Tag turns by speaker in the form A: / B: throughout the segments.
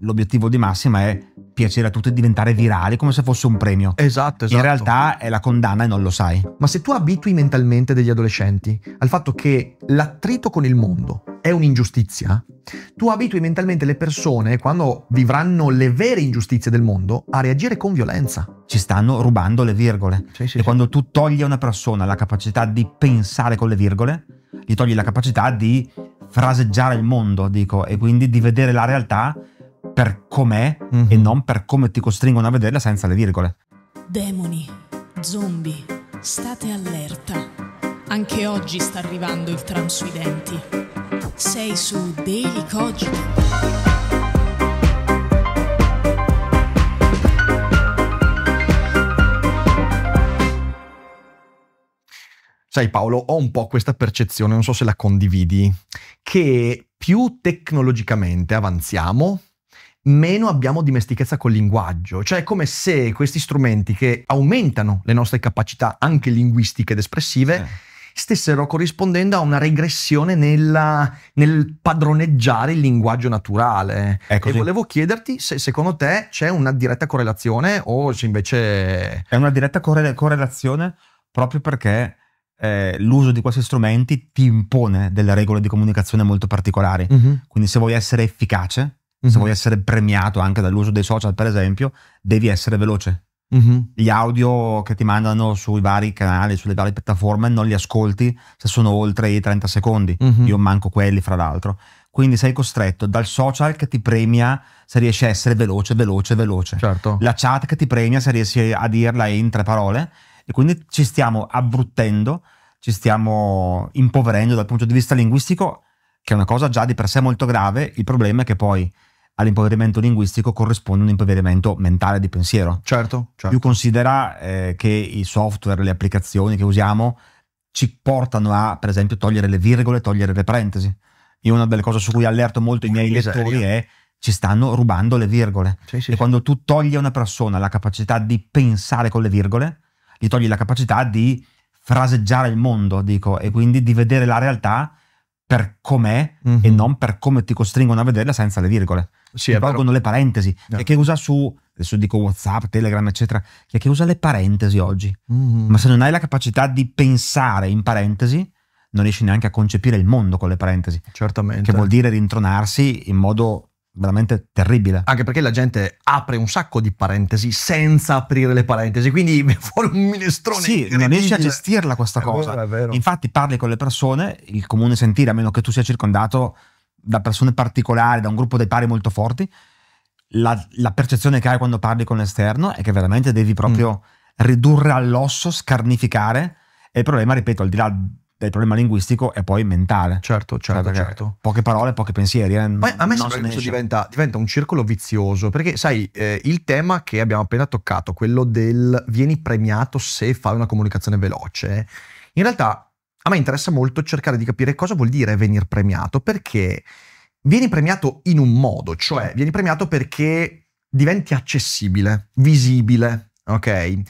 A: l'obiettivo di massima è piacere a tutti e diventare virale come se fosse un premio. Esatto, esatto. In
B: realtà è la condanna e non lo sai. Ma se tu abitui mentalmente degli adolescenti al fatto che l'attrito con il mondo è un'ingiustizia, tu abitui mentalmente le persone, quando vivranno le vere ingiustizie del mondo, a reagire con violenza. Ci stanno rubando le
A: virgole. Sì, sì, e sì. quando tu togli a una persona la capacità di pensare con le virgole, gli togli la capacità di fraseggiare il mondo, dico, e quindi di vedere la realtà per com'è mm-hmm. e mhm. non per come ti costringono a vederla senza le virgole.
B: Demoni, zombie, state allerta. Anche oggi sta arrivando il tram sui denti. Sei su Daily Cogito. Sai Paolo, ho un po' questa percezione, non so se la condividi, che più tecnologicamente avanziamo, meno abbiamo dimestichezza col linguaggio, cioè è come se questi strumenti che aumentano le nostre capacità anche linguistiche ed espressive eh. stessero corrispondendo a una regressione nella, nel padroneggiare il linguaggio naturale. E volevo chiederti se secondo te c'è una diretta correlazione o se invece... È una diretta corre- correlazione proprio perché eh, l'uso di questi strumenti ti impone
A: delle regole di comunicazione molto particolari. Mm-hmm. Quindi se vuoi essere efficace, mm-hmm. se mhm. vuoi essere premiato anche dall'uso dei social, per esempio, devi essere veloce. Mm-hmm. Gli audio che ti mandano sui vari canali, sulle varie piattaforme, non li ascolti se sono oltre i 30 secondi. Mm-hmm. Io manco quelli, fra l'altro. Quindi sei costretto dal social che ti premia se riesci a essere veloce, veloce, veloce. Certo. La chat che ti premia se riesci a dirla in tre parole. E quindi ci stiamo abbruttendo, ci stiamo impoverendo dal punto di vista linguistico, che è una cosa già di per sé molto grave. Il problema è che poi all'impoverimento linguistico corrisponde un impoverimento mentale di pensiero.
B: Certo. certo. Più
A: considera eh, che i software, le applicazioni che usiamo ci portano a, per esempio, togliere le virgole, togliere le parentesi. Io una delle cose su cui allerto molto i miei miseria. lettori è ci stanno rubando le virgole. Sì, sì, e sì. quando tu togli a una persona la capacità di pensare con le virgole, gli togli la capacità di fraseggiare il mondo, dico, e quindi di vedere la realtà per com'è mm-hmm. e mhm. non per come ti costringono a vederla senza le virgole sì, valgono le parentesi. No. che usa su, adesso dico WhatsApp, Telegram, eccetera, chi è che usa le parentesi oggi? Mm. Ma se non hai la capacità di pensare in parentesi, non riesci neanche a concepire il mondo con le parentesi. Certamente. Che vuol dire rintronarsi in modo veramente terribile.
B: Anche perché la gente apre un sacco di parentesi senza aprire le parentesi, quindi fuori un minestrone. Sì, non riesci a gestirla questa
A: cosa. Vero, Infatti parli con le persone, il comune sentire, a meno che tu sia circondato da persone particolari, da un gruppo dei pari molto forti, la, la percezione che hai quando parli con l'esterno è che veramente devi proprio mm. ridurre all'osso, scarnificare. E il problema, ripeto, al di là del problema linguistico è poi
B: mentale. Certo, cioè, certo, certo. Poche parole, pochi pensieri. Eh? Poi a me non sembra che diventa, diventa, un circolo vizioso, perché sai, eh, il tema che abbiamo appena toccato, quello del vieni premiato se fai una comunicazione veloce, eh, in realtà a me interessa molto cercare di capire cosa vuol dire venire premiato, perché vieni premiato in un modo, cioè vieni premiato perché diventi accessibile, visibile, ok?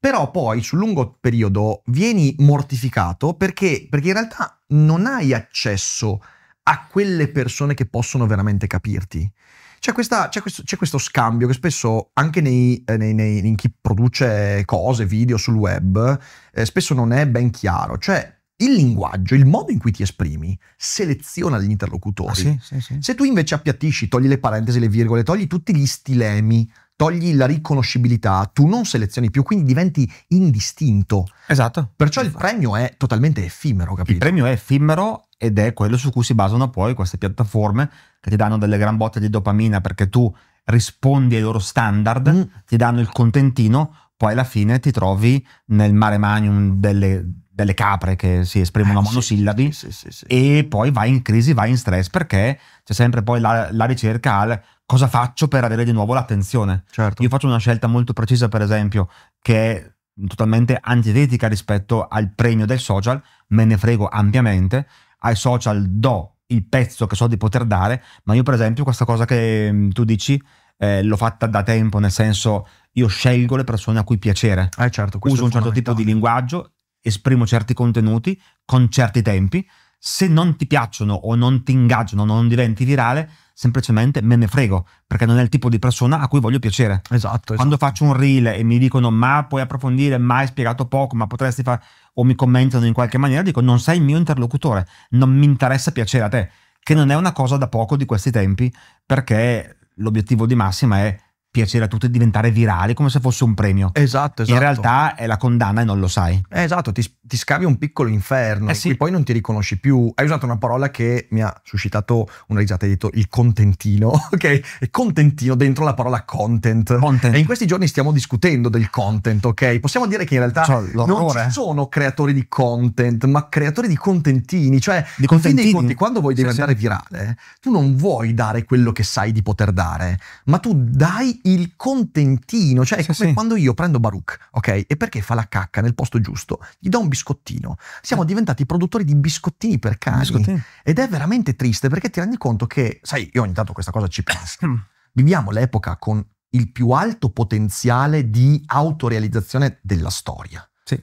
B: Però poi sul lungo periodo vieni mortificato perché, perché in realtà non hai accesso a quelle persone che possono veramente capirti. C'è, questa, c'è, questo, c'è, questo, scambio che spesso anche nei, eh, nei, nei, in chi produce cose, video sul web, eh, spesso non è ben chiaro. Cioè, il linguaggio, il modo in cui ti esprimi, seleziona gli interlocutori. Ah, sì, sì, sì. Se tu invece appiattisci, togli le parentesi, le virgole, togli tutti gli stilemi, togli la riconoscibilità, tu non selezioni più, quindi diventi indistinto. Esatto. Perciò esatto. il premio è totalmente effimero, capito? Il premio è effimero
A: ed è quello su cui si basano poi queste piattaforme che ti danno delle gran botte di dopamina perché tu rispondi ai loro standard, mm. ti danno il contentino, poi alla fine ti trovi nel mare magnum delle delle capre che si esprimono a eh, monosillabi sì, sì, sì, e poi vai in crisi, vai in stress perché c'è sempre poi la, la ricerca al cosa faccio per avere di nuovo l'attenzione. Certo. Io faccio una scelta molto precisa, per esempio, che è totalmente antitetica rispetto al premio del social, me ne frego ampiamente, ai social do il pezzo che so di poter dare, ma io per esempio questa cosa che mm, tu dici eh, l'ho fatta da tempo, nel senso io scelgo le persone a cui piacere. Eh certo, Uso un certo tipo di linguaggio esprimo certi contenuti con certi tempi. Se non ti piacciono o non ti ingaggiano, non diventi virale, semplicemente me ne frego, perché non è il tipo di persona a cui voglio piacere. Esatto. esatto. Quando esatto. faccio un reel e mi dicono ma puoi approfondire, ma hai spiegato poco, ma potresti fare, o mi commentano in qualche maniera, dico non sei il mio interlocutore, non mi interessa piacere a te, che non è una cosa da poco di questi tempi, perché l'obiettivo di massima è piacere a tutti diventare virale come se fosse un premio.
B: Esatto, esatto. In realtà è la condanna e non lo sai. Eh, esatto, ti, ti scavi un piccolo inferno eh sì. e poi non ti riconosci più. Hai usato una parola che mi ha suscitato una risata, hai detto il contentino, ok? E contentino dentro la parola content. content. E in questi giorni stiamo discutendo del content, ok? Possiamo dire che in realtà cioè, non ci eh. sono creatori di content, ma creatori di contentini, cioè di contentini. Dei conti, quando vuoi diventare sì, sì. virale, tu non vuoi dare quello che sai di poter dare, ma tu dai il contentino, cioè è come sì. quando io prendo Baruch, ok? E perché fa la cacca nel posto giusto? Gli do un biscottino. Siamo eh. diventati produttori di biscottini per cani. Biscottini. Ed è veramente triste perché ti rendi conto che, sai, io ogni tanto questa cosa ci penso. Mm. Viviamo l'epoca con il più alto potenziale di autorealizzazione della storia. Sì.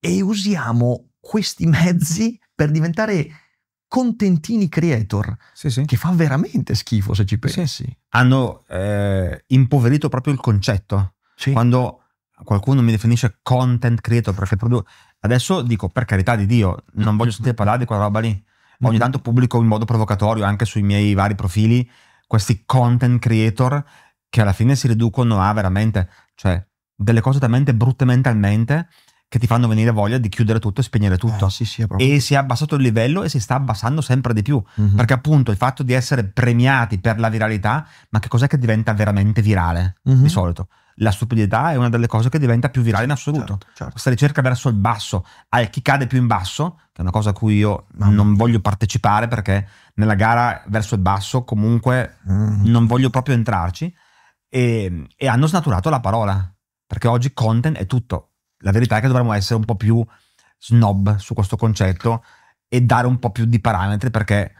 B: E usiamo questi mezzi per diventare contentini creator sì, sì. che fa veramente schifo se ci pensi. Sì,
A: Hanno eh, impoverito proprio il concetto. Quando qualcuno mi definisce content creator perché produ- adesso dico per carità di Dio, non voglio sentire parlare di quella roba lì. ogni mm-hmm. tanto pubblico in modo provocatorio anche sui miei vari profili questi content creator che alla fine si riducono a veramente, cioè, delle cose talmente brutte mentalmente che ti fanno venire voglia di chiudere tutto e spegnere tutto. Eh, sì, sì, e si è abbassato il livello e si sta abbassando sempre di più. Mm-hmm. Perché appunto il fatto di essere premiati per la viralità, ma che cos'è che diventa veramente virale mm-hmm. di solito? La stupidità è una delle cose che diventa più virale in assoluto. Certo, certo. Questa ricerca verso il basso, al chi cade più in basso, che è una cosa a cui io mm-hmm. non voglio partecipare perché nella gara verso il basso comunque mhm. non voglio proprio entrarci, e, ehm, e hanno snaturato la parola. Perché oggi content è tutto la verità è che dovremmo essere un po' più snob su questo concetto e
B: dare un po' più di parametri perché,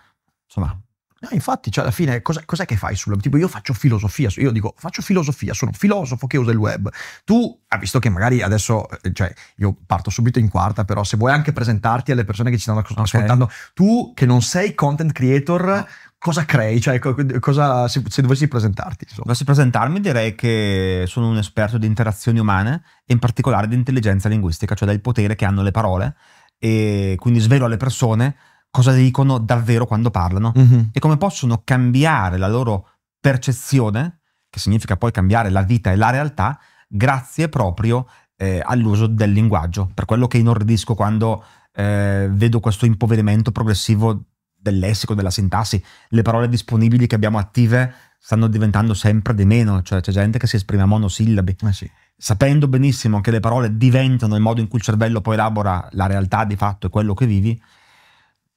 B: insomma... No, infatti, cioè, alla fine, cos'è, cos'è che fai sul web? Tipo, io faccio filosofia, io dico, faccio filosofia, sono filosofo che usa il web. Tu, visto che magari adesso, eh, cioè, io parto subito in quarta, però se vuoi anche presentarti alle persone che ci stanno ascoltando, okay. tu che non sei content creator... No cosa crei? Cioè, cosa, se, se,
A: dovessi presentarti. Se Dovessi presentarmi, direi che sono un esperto di interazioni umane e in particolare di intelligenza linguistica, cioè del potere che hanno le parole e quindi svelo alle persone cosa dicono davvero quando parlano mm -hmm. e come possono cambiare la loro percezione, che significa poi cambiare la vita e la realtà, grazie proprio eh, all'uso del linguaggio. Per quello che inordisco quando eh, vedo questo impoverimento progressivo del lessico, della sintassi, le parole disponibili che abbiamo attive stanno diventando sempre di meno, cioè c'è gente che si esprime a monosillabi. Eh sì. Sapendo benissimo che le parole diventano il modo in cui il cervello poi elabora la realtà di fatto e quello che vivi,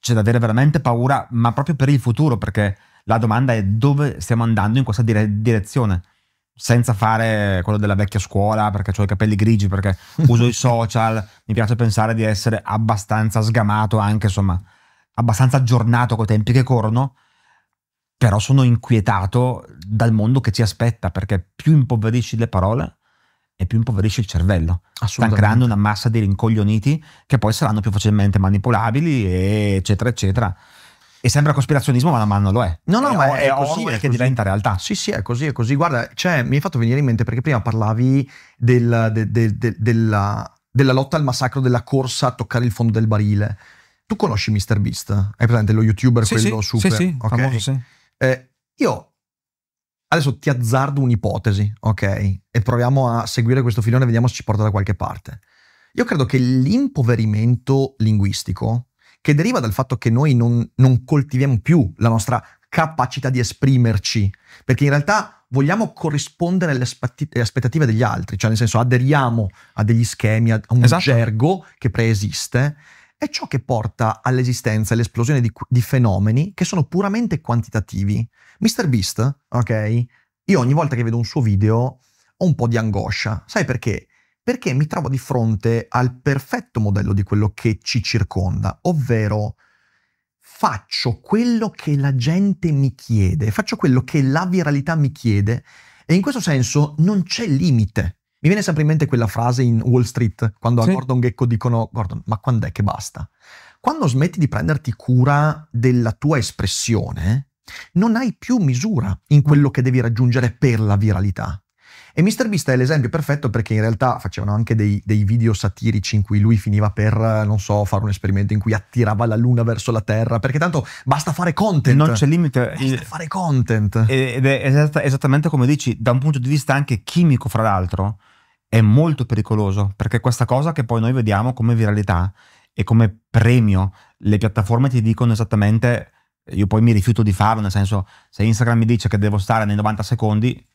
A: c'è da avere veramente paura, ma proprio per il futuro, perché la domanda è dove stiamo andando in questa dire- direzione, senza fare quello della vecchia scuola, perché ho i capelli grigi, perché uso i social, mi piace pensare di essere abbastanza sgamato anche, insomma, abbastanza aggiornato coi tempi che corrono, però sono inquietato dal mondo che ci aspetta, perché più impoverisci le parole e più impoverisci il cervello. Stanno creando una massa di rincoglioniti che poi saranno più facilmente manipolabili, eccetera, eccetera. E sembra cospirazionismo, ma la mano lo è. No, no, è, eh, ma è, è così, è che diventa realtà.
B: Sì, sì, è così, è così. Guarda, cioè, mi hai fatto venire in mente perché prima parlavi del, de, de, de, della, della lotta al massacro, della corsa a toccare il fondo del barile. Tu conosci Mr. Beast? Hai presente lo youtuber, sì, quello sì, super? Sì, sì, okay. famoso, sì. Eh, io adesso ti azzardo un'ipotesi, ok? E proviamo a seguire questo filone, e vediamo se ci porta da qualche parte. Io credo che l'impoverimento linguistico, che deriva dal fatto che noi non, non coltiviamo più la nostra capacità di esprimerci, perché in realtà vogliamo corrispondere alle aspettative degli altri, cioè nel senso aderiamo a degli schemi, a un esatto. gergo che preesiste è ciò che porta all'esistenza e all'esplosione di, di, fenomeni che sono puramente quantitativi. Mr. Beast, ok? Io ogni volta che vedo un suo video ho un po' di angoscia. Sai perché? Perché mi trovo di fronte al perfetto modello di quello che ci circonda, ovvero faccio quello che la gente mi chiede, faccio quello che la viralità mi chiede e in questo senso non c'è limite. Mi viene sempre in mente quella frase in Wall Street, quando sì. a Gordon Gecko dicono, Gordon, ma quando è che basta? Quando smetti di prenderti cura della tua espressione, non hai più misura in quello che devi raggiungere per la viralità. E MrBeast è l'esempio perfetto perché in realtà facevano anche dei, dei, video satirici in cui lui finiva per, non so, fare un esperimento in cui attirava la luna verso la terra, perché tanto basta fare content. Non c'è limite. Eh. Basta fare content. Ed è
A: esattamente come dici, da un punto di vista anche chimico, fra l'altro è molto pericoloso perché questa cosa che poi noi vediamo come viralità e come premio, le piattaforme ti dicono esattamente, io poi mi rifiuto di farlo, nel senso se Instagram mi dice che devo stare nei 90 secondi,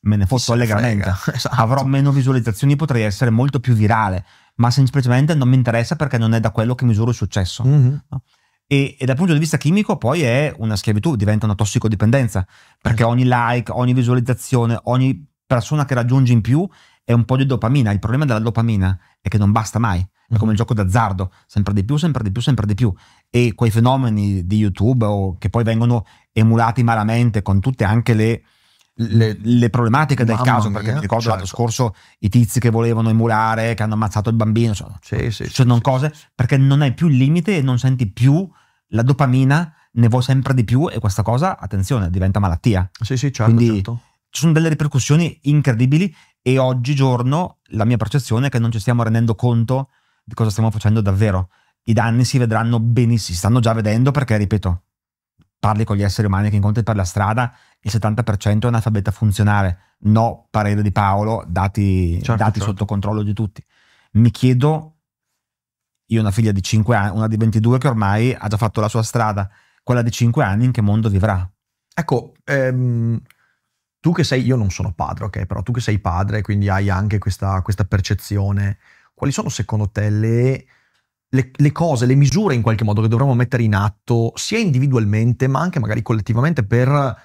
A: me ne fotto allegramente, esatto. avrò meno visualizzazioni, potrei essere molto più virale, ma semplicemente non mi interessa perché non è da quello che misuro il successo. Mm-hmm. No? E, e, dal punto di vista chimico poi è una schiavitù, diventa una tossicodipendenza, perché certo. ogni like, ogni visualizzazione, ogni persona che raggiungi in più è un po' di dopamina. Il problema della dopamina è che non basta mai. È come il mm-hmm. gioco d'azzardo, sempre di più, sempre di più, sempre di più. E quei fenomeni di YouTube o, che poi vengono emulati malamente con tutte anche le, le, le problematiche del caso, mia, perché mi ricordo certo. l'anno scorso i tizi che volevano emulare, che hanno ammazzato il bambino, cioè, sì, sì, sono sì, cose, perché non hai più il limite e non senti più la dopamina, ne vuoi sempre di più e questa cosa, attenzione, diventa malattia. Sì, sì, certo. Quindi certo. ci sono delle ripercussioni incredibili e oggigiorno la mia percezione è che non ci stiamo rendendo conto di cosa stiamo facendo davvero. I danni si vedranno benissimo, si stanno già vedendo perché, ripeto, parli con gli esseri umani che incontri per la strada, il 70% è analfabeta funzionale, no parere di Paolo, dati, certo, dati certo. sotto controllo di tutti. Mi chiedo, io ho una figlia di 5 anni, una di 22 che ormai ha già
B: fatto la sua strada, quella di 5 anni in che mondo vivrà? Ecco, ehm, tu che sei, io non sono padre, ok, però tu che sei padre, quindi hai anche questa, questa percezione, quali sono secondo te le, le, le, cose, le misure in qualche modo che dovremmo mettere in atto, sia individualmente, ma anche magari collettivamente, per,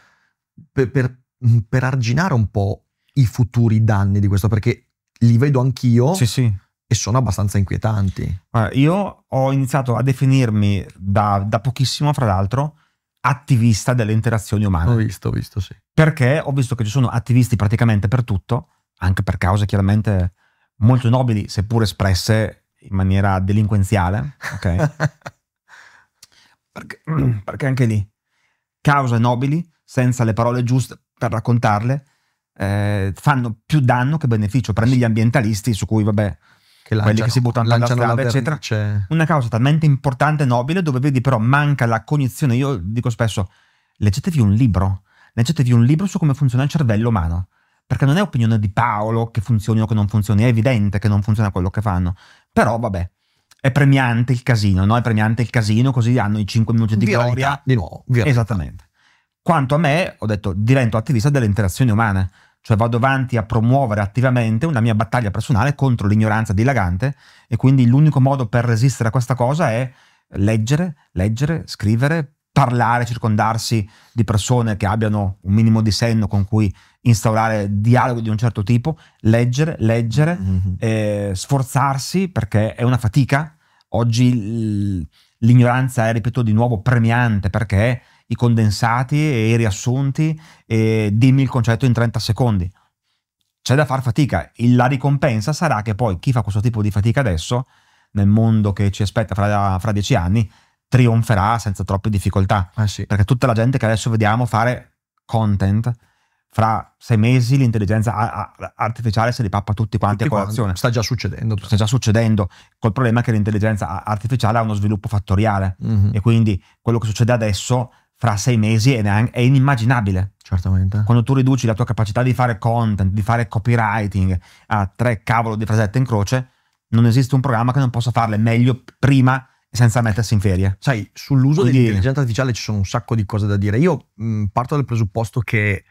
B: per, per, mm, per arginare un po' i futuri danni di questo? Perché li vedo anch'io. Sì, sì e sono abbastanza inquietanti.
A: io ho iniziato a definirmi da, da pochissimo, fra l'altro, attivista delle interazioni umane. Ho visto, ho visto, sì. Perché ho visto che ci sono attivisti praticamente per tutto, anche per cause chiaramente molto nobili, seppur espresse in maniera delinquenziale, ok? perché, perché, anche lì, cause nobili, senza le parole giuste per raccontarle, eh, fanno più danno che beneficio. Prendi gli ambientalisti su cui, vabbè, che lanciano, quelli che si buttano lanciano alla strada, eccetera. Una causa talmente importante e nobile dove vedi però manca la cognizione. Io dico spesso, leggetevi un libro, leggetevi un libro su come funziona il cervello umano. Perché non è opinione di Paolo che funzioni o che non funzioni, è evidente che non funziona quello che fanno. Però vabbè, è premiante il casino, no? È premiante il casino, così hanno i 5 minuti di viralità, gloria. Di nuovo, viralità. Esattamente. Quanto a me, ho detto, divento attivista delle interazioni umane cioè vado avanti a promuovere attivamente una mia battaglia personale contro l'ignoranza dilagante e quindi l'unico modo per resistere a questa cosa è leggere, leggere, scrivere, parlare, circondarsi di persone che abbiano un minimo di senno con cui instaurare dialoghi di un certo tipo, leggere, leggere, mm-hmm. eh, sforzarsi perché è una fatica. Oggi l'ignoranza è, ripeto, di nuovo premiante perché i condensati e i riassunti e dimmi il concetto in 30 secondi. C'è da far fatica. La ricompensa sarà che poi chi fa questo tipo di fatica adesso, nel mondo che ci aspetta fra, fra dieci anni, trionferà senza troppe difficoltà. Eh sì. Perché tutta la gente che adesso vediamo fare content, fra sei mesi l'intelligenza artificiale se li pappa tutti quanti tutti a colazione. Sta già succedendo. Sta già succedendo, col problema che l'intelligenza artificiale ha uno sviluppo fattoriale mm-hmm. e quindi quello che succede adesso fra sei mesi è, neanche, è, inimmaginabile. Certamente. Quando tu riduci la tua capacità di fare content, di fare copywriting a tre cavolo di frasette in croce, non esiste un programma che non possa farle meglio prima senza mettersi in ferie. Sai,
B: sull'uso Quindi... dell'intelligenza artificiale ci sono un sacco di cose da dire. Io mh, mm, parto dal presupposto che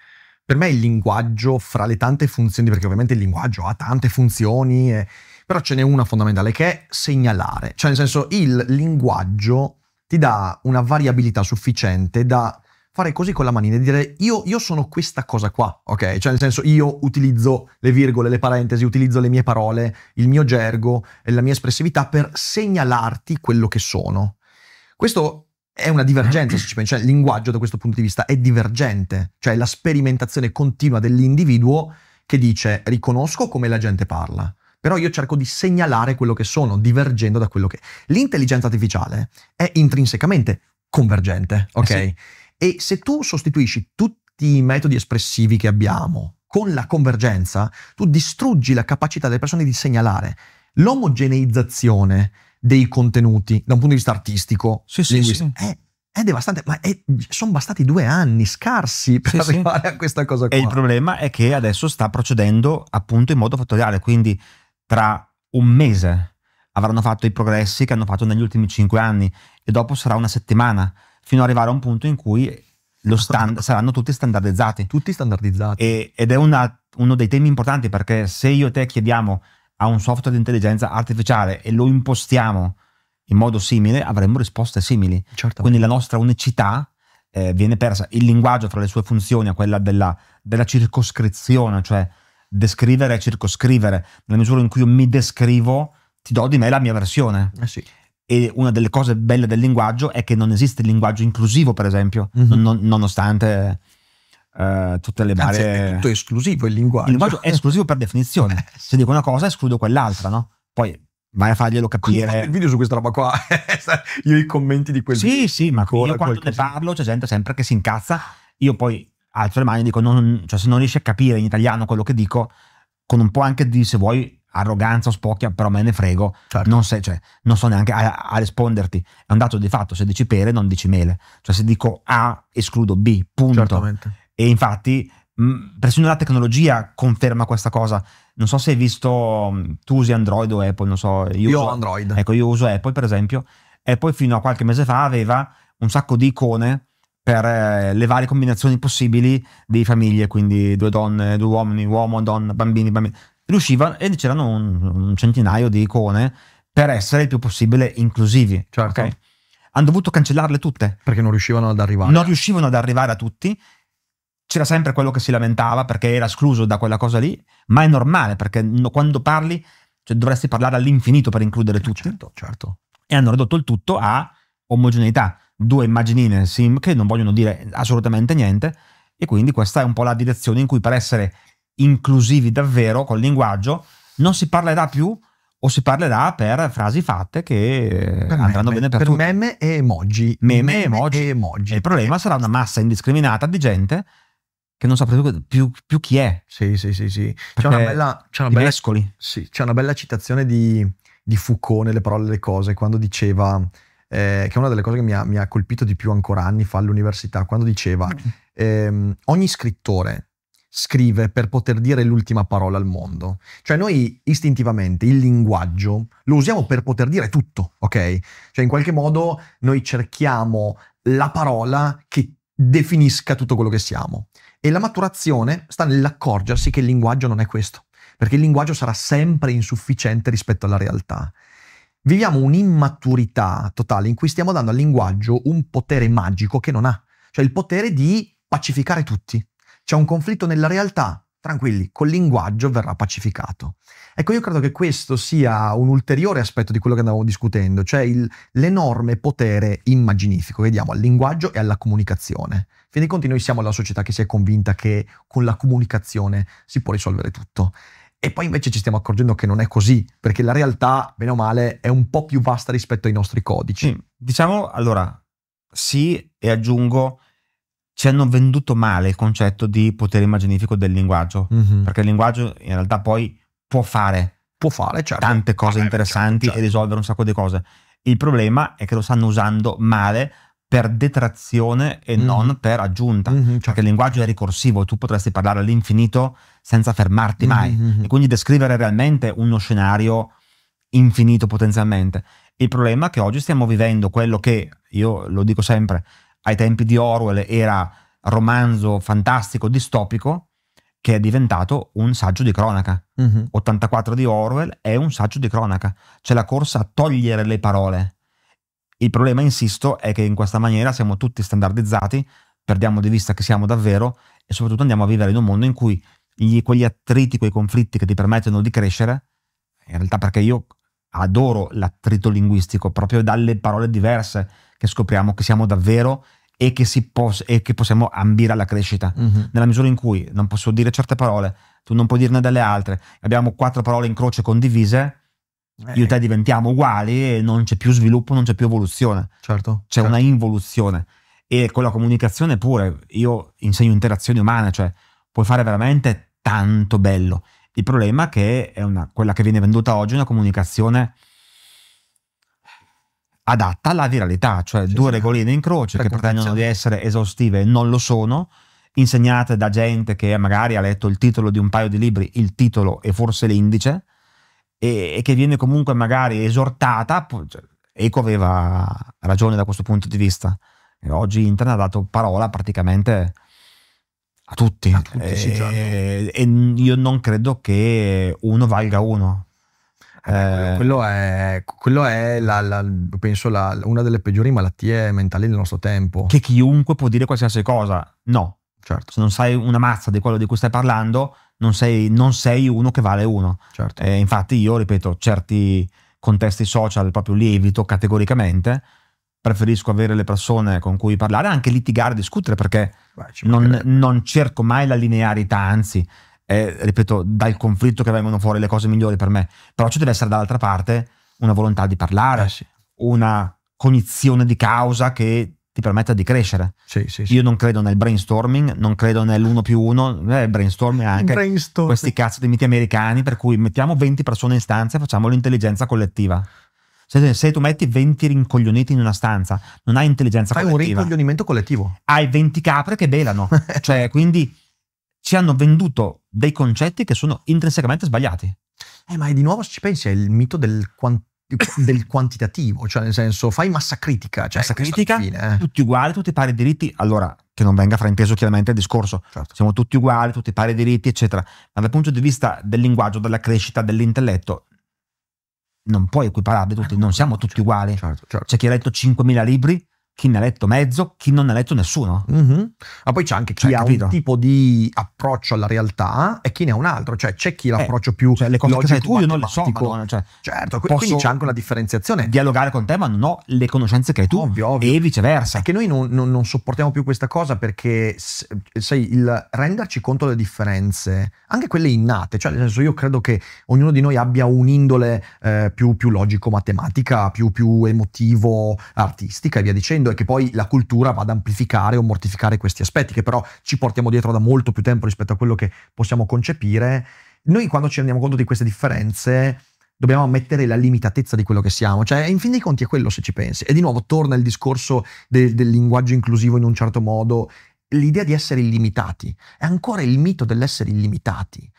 B: per me il linguaggio, fra le tante funzioni, perché ovviamente il linguaggio ha tante funzioni, eh, però ce n'è una fondamentale che è segnalare. Cioè, nel senso, il linguaggio ti dà una variabilità sufficiente da fare così con la manina e dire io, io, sono questa cosa qua, ok? Cioè nel senso io utilizzo le virgole, le parentesi, utilizzo le mie parole, il mio gergo e la mia espressività per segnalarti quello che sono. Questo è una divergenza, se ci pensi, cioè il linguaggio da questo punto di vista è divergente, cioè la sperimentazione continua dell'individuo che dice riconosco come la gente parla, però io cerco di segnalare quello che sono, divergendo da quello che... L'intelligenza artificiale è intrinsecamente convergente, eh ok? Eh sì. E se tu sostituisci tutti i metodi espressivi che abbiamo con la convergenza, tu distruggi la capacità delle persone di segnalare. L'omogeneizzazione dei contenuti da un punto di vista artistico, sì, sì, sì. È, è, devastante, ma è, sono bastati due anni scarsi per sì, arrivare a questa cosa
A: qua. E il problema è che adesso sta procedendo appunto in modo fattoriale, quindi tra un mese avranno fatto i progressi che hanno fatto negli ultimi cinque anni e dopo sarà una settimana fino ad arrivare a un punto in cui stand, saranno tutti standardizzati. Tutti standardizzati. E, ed è una, uno dei temi importanti perché se io e te chiediamo a un software di intelligenza artificiale e lo impostiamo in modo simile, avremo risposte simili. Certo. Quindi la nostra unicità eh, viene persa. Il linguaggio fra le sue funzioni è quella della, della circoscrizione, cioè descrivere e circoscrivere. Nella misura in cui io mi descrivo, ti do di me la mia versione. Eh sì. E una delle cose belle del linguaggio è che non esiste il linguaggio inclusivo, per esempio, mm-hmm. non, nonostante eh, tutte le Anzi, È tutto esclusivo il linguaggio. Il linguaggio è esclusivo per definizione. Eh Se dico una cosa, escludo quell'altra, no? Poi vai a farglielo capire. Il video su questa roba qua, io i commenti di quel Sì, video. sì, ma io quando ne parlo c'è gente sempre che si incazza. Io poi alzo le mani e dico, non, cioè se non riesci a capire in italiano quello che dico, con un po' anche di, se vuoi, arroganza o spocchia, però me ne frego, certo. non, sei, cioè, non, so neanche a, a, risponderti. È un dato di fatto, se dici pere non dici mele. Cioè se dico A escludo B, punto. Certamente. E infatti mh, mm, persino la tecnologia conferma questa cosa. Non so se hai visto, mm, tu usi Android o Apple, non so. Io, io uso Android. Ecco, io uso Apple per esempio. Apple fino a qualche mese fa aveva un sacco di icone per eh, le varie combinazioni possibili di famiglie, quindi due donne, due uomini, uomo, donna, bambini, bambini. Riuscivano e c'erano un, un centinaio di icone per essere il più possibile inclusivi. Certo. Okay? Hanno dovuto cancellarle tutte. Perché non riuscivano ad arrivare. Non riuscivano ad arrivare a tutti. C'era sempre quello che si lamentava perché era escluso da quella cosa lì, ma è normale perché quando parli cioè, dovresti parlare all'infinito per includere eh, tutti. Certo, certo. E hanno ridotto il tutto a omogeneità due immaginine sim che non vogliono dire assolutamente niente e quindi questa è un po' la direzione in cui per essere inclusivi davvero col linguaggio non si parlerà più o si parlerà per frasi fatte che per andranno meme, bene per, per tutti. Per meme e emoji. Meme, meme emoji. e emoji. E il problema sarà una massa indiscriminata di gente che non sa più,
B: più, più, chi è. Sì, sì, sì. sì. C'è una bella... C'è una bella, sì, c'è una bella citazione di, di Foucault nelle parole e le cose quando diceva eh, che è una delle cose che mi ha, mi ha, colpito di più ancora anni fa all'università, quando diceva mm. ehm, ogni scrittore scrive per poter dire l'ultima parola al mondo. Cioè noi istintivamente il linguaggio lo usiamo per poter dire tutto, ok? Cioè in qualche modo noi cerchiamo la parola che definisca tutto quello che siamo. E la maturazione sta nell'accorgersi che il linguaggio non è questo, perché il linguaggio sarà sempre insufficiente rispetto alla realtà. Viviamo un'immaturità totale in cui stiamo dando al linguaggio un potere magico che non ha, cioè il potere di pacificare tutti. C'è un conflitto nella realtà, tranquilli, col linguaggio verrà pacificato. Ecco, io credo che questo sia un ulteriore aspetto di quello che andavamo discutendo, cioè il, l'enorme potere immaginifico che diamo al linguaggio e alla comunicazione. In Fin dei conti noi siamo la società che si è convinta che con la comunicazione si può risolvere tutto. E poi invece ci stiamo accorgendo che non è così, perché la realtà, bene o male, è un po' più vasta rispetto ai nostri codici. Sì. Mm, diciamo allora,
A: sì, e aggiungo, ci hanno venduto male il concetto di potere immaginifico del linguaggio, mm-hmm. perché il linguaggio in realtà poi può fare, può fare certo. tante cose ah, interessanti certo, certo. e risolvere un sacco di cose. Il problema è che lo stanno usando male per detrazione e mm. non per aggiunta, mm-hmm, certo. perché il linguaggio è ricorsivo, tu potresti parlare all'infinito senza fermarti mm-hmm, mai mm-hmm. e quindi descrivere realmente uno scenario infinito potenzialmente. Il problema è che oggi stiamo vivendo quello che, io lo dico sempre, ai tempi di Orwell era romanzo fantastico, distopico, che è diventato un saggio di cronaca. Mm-hmm. 84 di Orwell è un saggio di cronaca, c'è la corsa a togliere le parole il problema, insisto, è che in questa maniera siamo tutti standardizzati, perdiamo di vista che siamo davvero e soprattutto andiamo a vivere in un mondo in cui gli, quegli attriti, quei conflitti che ti permettono di crescere, in realtà perché io adoro l'attrito linguistico, proprio dalle parole diverse che scopriamo che siamo davvero e che, pos- e che possiamo ambire alla crescita, mm-hmm. nella misura in cui non posso dire certe parole, tu non puoi dirne delle altre, abbiamo quattro parole in croce condivise, eh. io e te diventiamo uguali e non c'è più sviluppo, non c'è più evoluzione. Certo. C'è certo. una involuzione. E con la comunicazione pure, io insegno interazioni umane, cioè puoi fare veramente tanto bello. Il problema è che è una, quella che viene venduta oggi è una comunicazione adatta alla viralità, cioè sì, due sì. regoline in croce per certo, che pretendono certo. di essere esaustive e non lo sono, insegnate da gente che magari ha letto il titolo di un paio di libri, il titolo e forse l'indice, e, e che viene comunque magari esortata, cioè, Eco aveva ragione da questo punto di vista. E oggi internet ha dato parola praticamente a tutti. A tutti
B: e, e, io non credo che uno valga uno. eh, eh quello è, quello è la, la, penso la, una delle peggiori malattie mentali del nostro tempo. Che chiunque può dire qualsiasi cosa. No. Certo. Se non sai una mazza di quello
A: di cui stai parlando, non sei, non sei uno che vale uno. Certo. Eh, infatti io, ripeto, certi contesti social proprio lievito categoricamente, preferisco avere le persone con cui parlare, anche litigare, discutere, perché Beh, non, non, cerco mai la linearità, anzi, è, eh, ripeto, dal conflitto che vengono fuori le cose migliori per me, però ci deve essere dall'altra parte una volontà di parlare, eh sì. una cognizione di causa che ti permetta di crescere. Sì, sì, sì. Io non credo nel brainstorming, non credo nell'uno più uno, eh, brainstorming anche brainstorming. questi cazzo di miti americani per cui mettiamo 20 persone in stanza e facciamo l'intelligenza collettiva. Se, se, tu metti 20 rincoglioniti in una stanza, non hai intelligenza Fai collettiva. Hai un rincoglionimento collettivo. Hai 20 capre che belano. cioè, quindi ci
B: hanno venduto dei concetti che sono intrinsecamente sbagliati. Eh, ma di nuovo ci pensi, è il mito del quanto del quantitativo, cioè nel senso fai massa critica, cioè massa eh, critica,
A: fine, eh. tutti uguali, tutti pari diritti, allora che non venga frainteso chiaramente il discorso, certo. siamo tutti uguali, tutti pari diritti, eccetera, ma dal punto di vista del linguaggio, della crescita, dell'intelletto, non puoi equipararli tutti, non siamo tutti certo, uguali, certo, certo. c'è chi ha letto 5.000 libri, chi ne ha
B: letto mezzo, chi non ne ha letto nessuno. Mm-hmm. Ma poi c'è anche cioè, chi cioè, ha capito? un tipo di approccio alla realtà e chi ne ha un altro, cioè c'è chi eh, l'approccio eh, più cioè, le cose logico, che tu, io non le so, madonna, cioè, certo, quindi c'è anche una differenziazione. Dialogare con te, ma non ho le conoscenze che hai tu, ovvio, ovvio. e viceversa. È che noi non, non, non, sopportiamo più questa cosa perché, sai, il renderci conto delle differenze, anche quelle innate, cioè nel senso io credo che ognuno di noi abbia un'indole eh, più, più logico-matematica, più, più emotivo-artistica e via dicendo è che poi la cultura vada ad amplificare o mortificare questi aspetti, che però ci portiamo dietro da molto più tempo rispetto a quello che possiamo concepire. Noi quando ci rendiamo conto di queste differenze dobbiamo ammettere la limitatezza di quello che siamo, cioè in fin dei conti è quello se ci pensi. E di nuovo torna il discorso del, del linguaggio inclusivo in un certo modo, l'idea di essere illimitati, è ancora il mito dell'essere illimitati.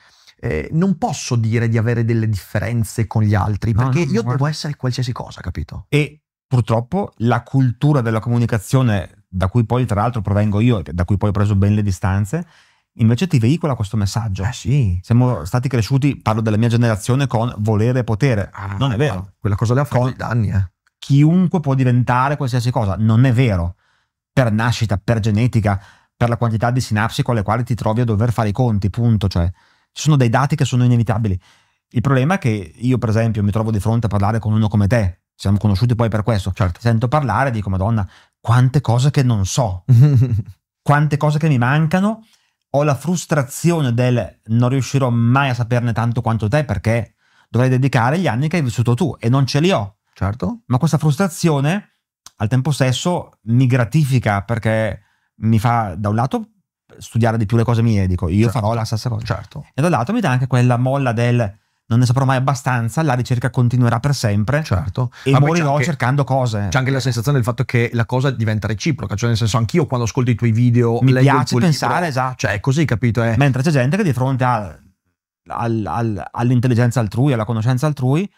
B: Eh, non posso dire di avere delle differenze con gli altri, perché no, no, io guarda. devo essere qualsiasi cosa, capito? E purtroppo la cultura della
A: comunicazione, da cui poi tra l'altro provengo io e da cui poi ho preso ben le distanze, invece ti veicola questo messaggio. Eh sì. Siamo stati cresciuti, parlo della mia generazione, con volere e potere. Ah, non è vero. quella cosa le ha fatto danni. Eh. Chiunque può diventare qualsiasi cosa. Non è vero. Per nascita, per genetica, per la quantità di sinapsi con le quali ti trovi a dover fare i conti, punto. Cioè, ci sono dei dati che sono inevitabili. Il problema è che io, per esempio, mi trovo di fronte a parlare con uno come te, siamo conosciuti poi per questo. Certo. Sento parlare dico, Madonna, quante cose che non so, quante cose che mi mancano. Ho la frustrazione del non riuscirò mai a saperne tanto quanto te perché dovrei dedicare gli anni che hai vissuto tu e non ce li ho. Certo. Ma questa frustrazione al tempo stesso mi gratifica perché mi fa da un lato studiare di più le cose mie, dico io certo. farò la stessa cosa. Certo. E dall'altro mi dà anche quella molla del non ne saprò mai abbastanza, la ricerca continuerà per sempre certo. e Vabbè, morirò anche, cercando cose. C'è
B: anche la sensazione del fatto che la cosa diventa reciproca, cioè nel senso anch'io quando ascolto i tuoi video mi piace pensare, libro, esatto. Cioè è così, capito? Eh? Mentre
A: c'è gente che di fronte a, al, al, all'intelligenza altrui, alla conoscenza altrui,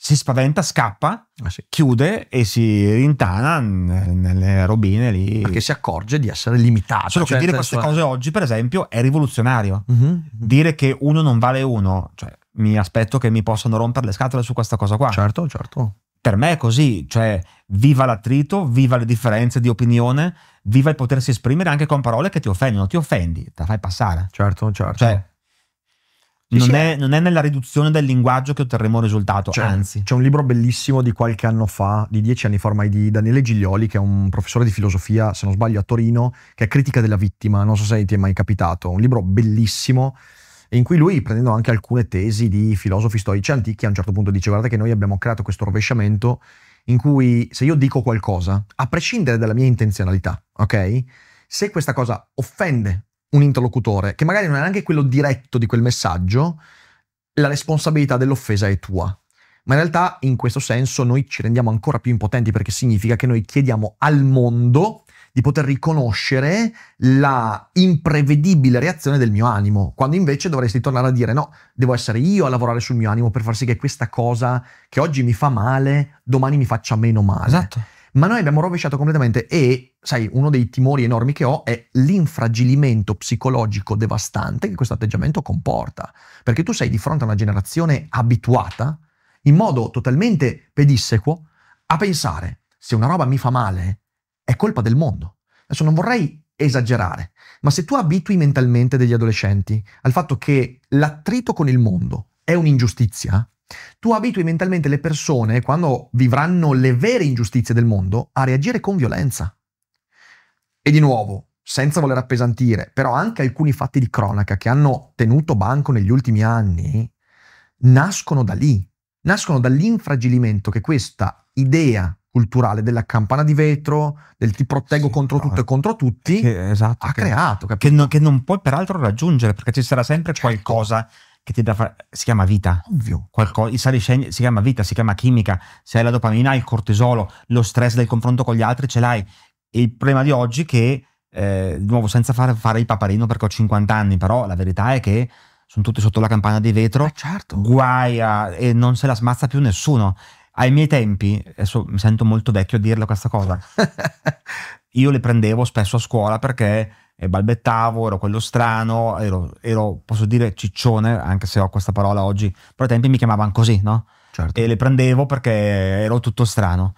A: si spaventa, scappa, ah, sì. chiude e si rintana nelle robine lì. Perché si accorge di essere limitato. Solo cioè, che dire queste cose oggi, per esempio, è rivoluzionario. Uh-huh, uh-huh. Dire che uno non vale uno, cioè mi aspetto che mi possano rompere le scatole su questa cosa qua. Certo, certo. Per me è così, cioè viva l'attrito, viva le differenze di opinione, viva il potersi esprimere anche con parole che ti offendono, ti offendi, te la fai passare. Certo, certo. Cioè, non, sì,
B: è, non, è, nella riduzione del linguaggio che otterremo un risultato, cioè, anzi. C'è un libro bellissimo di qualche anno fa, di dieci anni fa ormai, di Daniele Giglioli, che è un professore di filosofia, se non sbaglio, a Torino, che è Critica della vittima, non so se ti è mai capitato, un libro bellissimo in cui lui, prendendo anche alcune tesi di filosofi storici antichi, a un certo punto dice guardate che noi abbiamo creato questo rovesciamento in cui se io dico qualcosa, a prescindere dalla mia intenzionalità, ok? Se questa cosa offende un interlocutore, che magari non è neanche quello diretto di quel messaggio, la responsabilità dell'offesa è tua. Ma in realtà in questo senso noi ci rendiamo ancora più impotenti perché significa che noi chiediamo al mondo di poter riconoscere la imprevedibile reazione del mio animo, quando invece dovresti tornare a dire no, devo essere io a lavorare sul mio animo per far sì che questa cosa che oggi mi fa male, domani mi faccia meno male. Esatto. Ma noi abbiamo rovesciato completamente e, sai, uno dei timori enormi che ho è l'infragilimento psicologico devastante che questo atteggiamento comporta, perché tu sei di fronte a una generazione abituata, in modo totalmente pedissequo, a pensare se una roba mi fa male, è colpa del mondo. Adesso non vorrei esagerare, ma se tu abitui mentalmente degli adolescenti al fatto che l'attrito con il mondo è un'ingiustizia, tu abitui mentalmente le persone, quando vivranno le vere ingiustizie del mondo, a reagire con violenza. E di nuovo, senza voler appesantire, però anche alcuni fatti di cronaca che hanno tenuto banco negli ultimi anni, nascono da lì, nascono dall'infragilimento che questa idea culturale della campana di vetro, del ti proteggo sì, contro no, tutto e eh. contro tutti, che, esatto, ha che, creato. Che non, che non, puoi peraltro raggiungere, perché
A: ci sarà sempre certo. qualcosa che ti dà fare, si chiama vita. Ovvio. Qualcosa, i saliscendi, si chiama vita, si chiama chimica, se hai la dopamina, il cortisolo, lo stress del confronto con gli altri ce l'hai. Il problema di oggi è che, eh, di nuovo, senza far, fare il paparino perché ho 50 anni, però la verità è che sono tutti sotto la campana di vetro, eh certo. guai a, e non se la smazza più nessuno ai miei tempi, adesso mi sento molto vecchio a dirle questa cosa, io le prendevo spesso a scuola perché eh, balbettavo, ero quello strano, ero, ero, posso dire ciccione, anche se ho questa parola oggi, però ai tempi mi chiamavano così, no? Certo. E le prendevo perché ero tutto strano.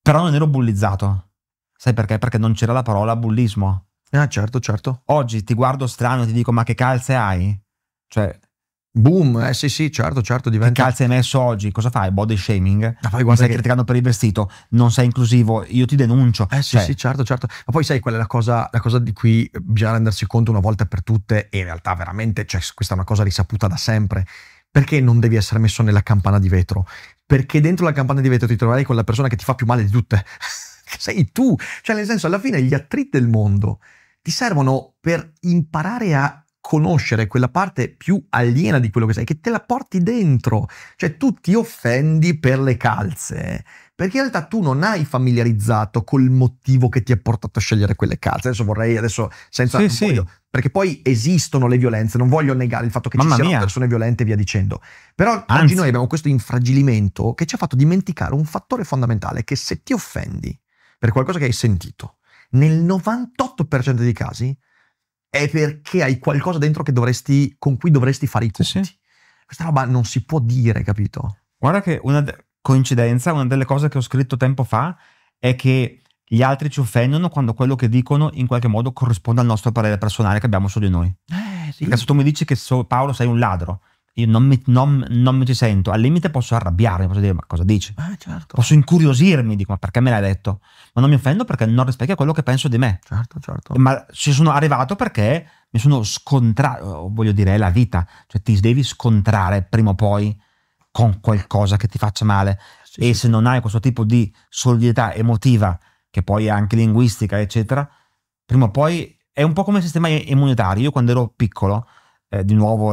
A: Però non ero bullizzato. Sai perché? Perché non c'era la parola bullismo. Ah, certo, certo. Oggi ti guardo strano e ti dico, ma che calze hai? Cioè, Boom, eh sì sì, certo, certo, diventa... Che calze hai messo oggi? Cosa fai? Body shaming? Ma poi Mi stai che... criticando per il vestito, non sei inclusivo, io ti denuncio. Eh sì cioè... sì,
B: certo, certo. Ma poi sai, quella è la cosa, la cosa, di cui bisogna rendersi conto una volta per tutte e in realtà veramente, cioè, questa è una cosa risaputa da sempre. Perché non devi essere messo nella campana di vetro? Perché dentro la campana di vetro ti troverai con la persona che ti fa più male di tutte. sei tu. Cioè nel senso, alla fine gli attriti del mondo ti servono per imparare a conoscere quella parte più aliena di quello che sei, che te la porti dentro, cioè tu ti offendi per le calze, perché in realtà tu non hai familiarizzato col motivo che ti ha portato a scegliere quelle calze. Adesso vorrei, adesso senza... Sì, sì. Voglio, perché poi esistono le violenze, non voglio negare il fatto che Mamma ci siano mia. persone violente e via dicendo, però Anzi. oggi noi abbiamo questo infragilimento che ci ha fatto dimenticare un fattore fondamentale, che se ti offendi per qualcosa che hai sentito, nel 98% dei casi è perché hai qualcosa dentro dovresti, con cui dovresti fare i conti. Sì, sì. Questa roba non si può dire, capito? Guarda che
A: una de- coincidenza, una delle cose che ho scritto tempo fa è che gli altri ci offendono quando quello che dicono in qualche modo corrisponde al nostro parere personale che abbiamo su di noi. Eh, sì. Perché se tu mi dici che so, Paolo sei un ladro, io non mi, non, non mi, ci sento, al limite posso arrabbiarmi, posso dire ma cosa dici? Eh, certo. Posso incuriosirmi, dico ma perché me l'hai detto? Ma non mi offendo perché non rispecchia quello che penso di me. Certo, certo. Ma ci sono arrivato perché mi sono scontrato, oh, voglio dire è la vita, cioè ti devi scontrare prima o poi con qualcosa che ti faccia male sì, e sì. se non hai questo tipo di solidità emotiva, che poi è anche linguistica, eccetera, prima o poi è un po' come il sistema immunitario. Io quando ero piccolo, eh, di nuovo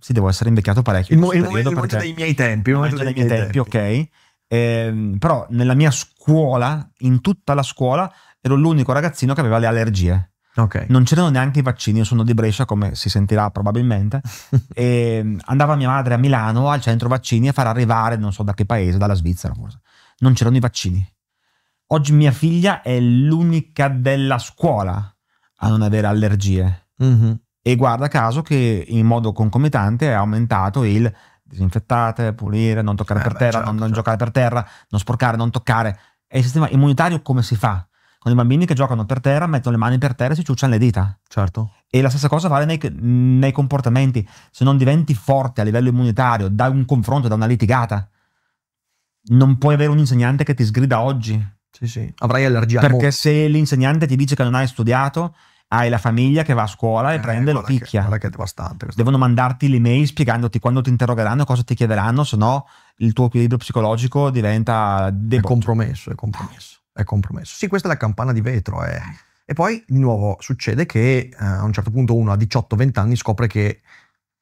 A: sì, devo essere invecchiato parecchio. Il, mo- il, momento, il dei miei tempi. Il momento, momento dei, dei miei tempi, tempi. ok. Eh, però nella mia scuola, in tutta la scuola, ero l'unico ragazzino che aveva le allergie. Okay. Non c'erano neanche i vaccini, io sono di Brescia come si sentirà probabilmente. e ehm, andava mia madre a Milano al centro vaccini a far arrivare, non so da che paese, dalla Svizzera forse. Non c'erano i vaccini. Oggi mia figlia è l'unica della scuola a non avere allergie. Mm-hmm e guarda caso che in modo concomitante è aumentato il disinfettate, pulire, non toccare eh per beh, terra, certo, non, non certo. giocare per terra, non sporcare, non toccare. E il sistema immunitario come si fa? Con i bambini che giocano per terra, mettono le mani per terra e si ciucciano le dita. Certo. E la stessa cosa vale nei, nei comportamenti. Se non diventi forte a livello immunitario da un confronto, da una litigata, non puoi avere un insegnante che ti sgrida oggi. Sì, sì. Avrai allergia. Perché se l'insegnante ti dice che non hai studiato hai la famiglia che va a scuola e eh, prende e lo picchia. Che, che devastante. Devono mandarti l'email spiegandoti quando ti interrogeranno, cosa ti chiederanno, se no
B: il tuo equilibrio psicologico diventa debole. È compromesso, è compromesso, è compromesso. Sì, questa è la campana di vetro. Eh. E poi, di nuovo, succede che eh, a un certo punto uno a 18-20 anni scopre che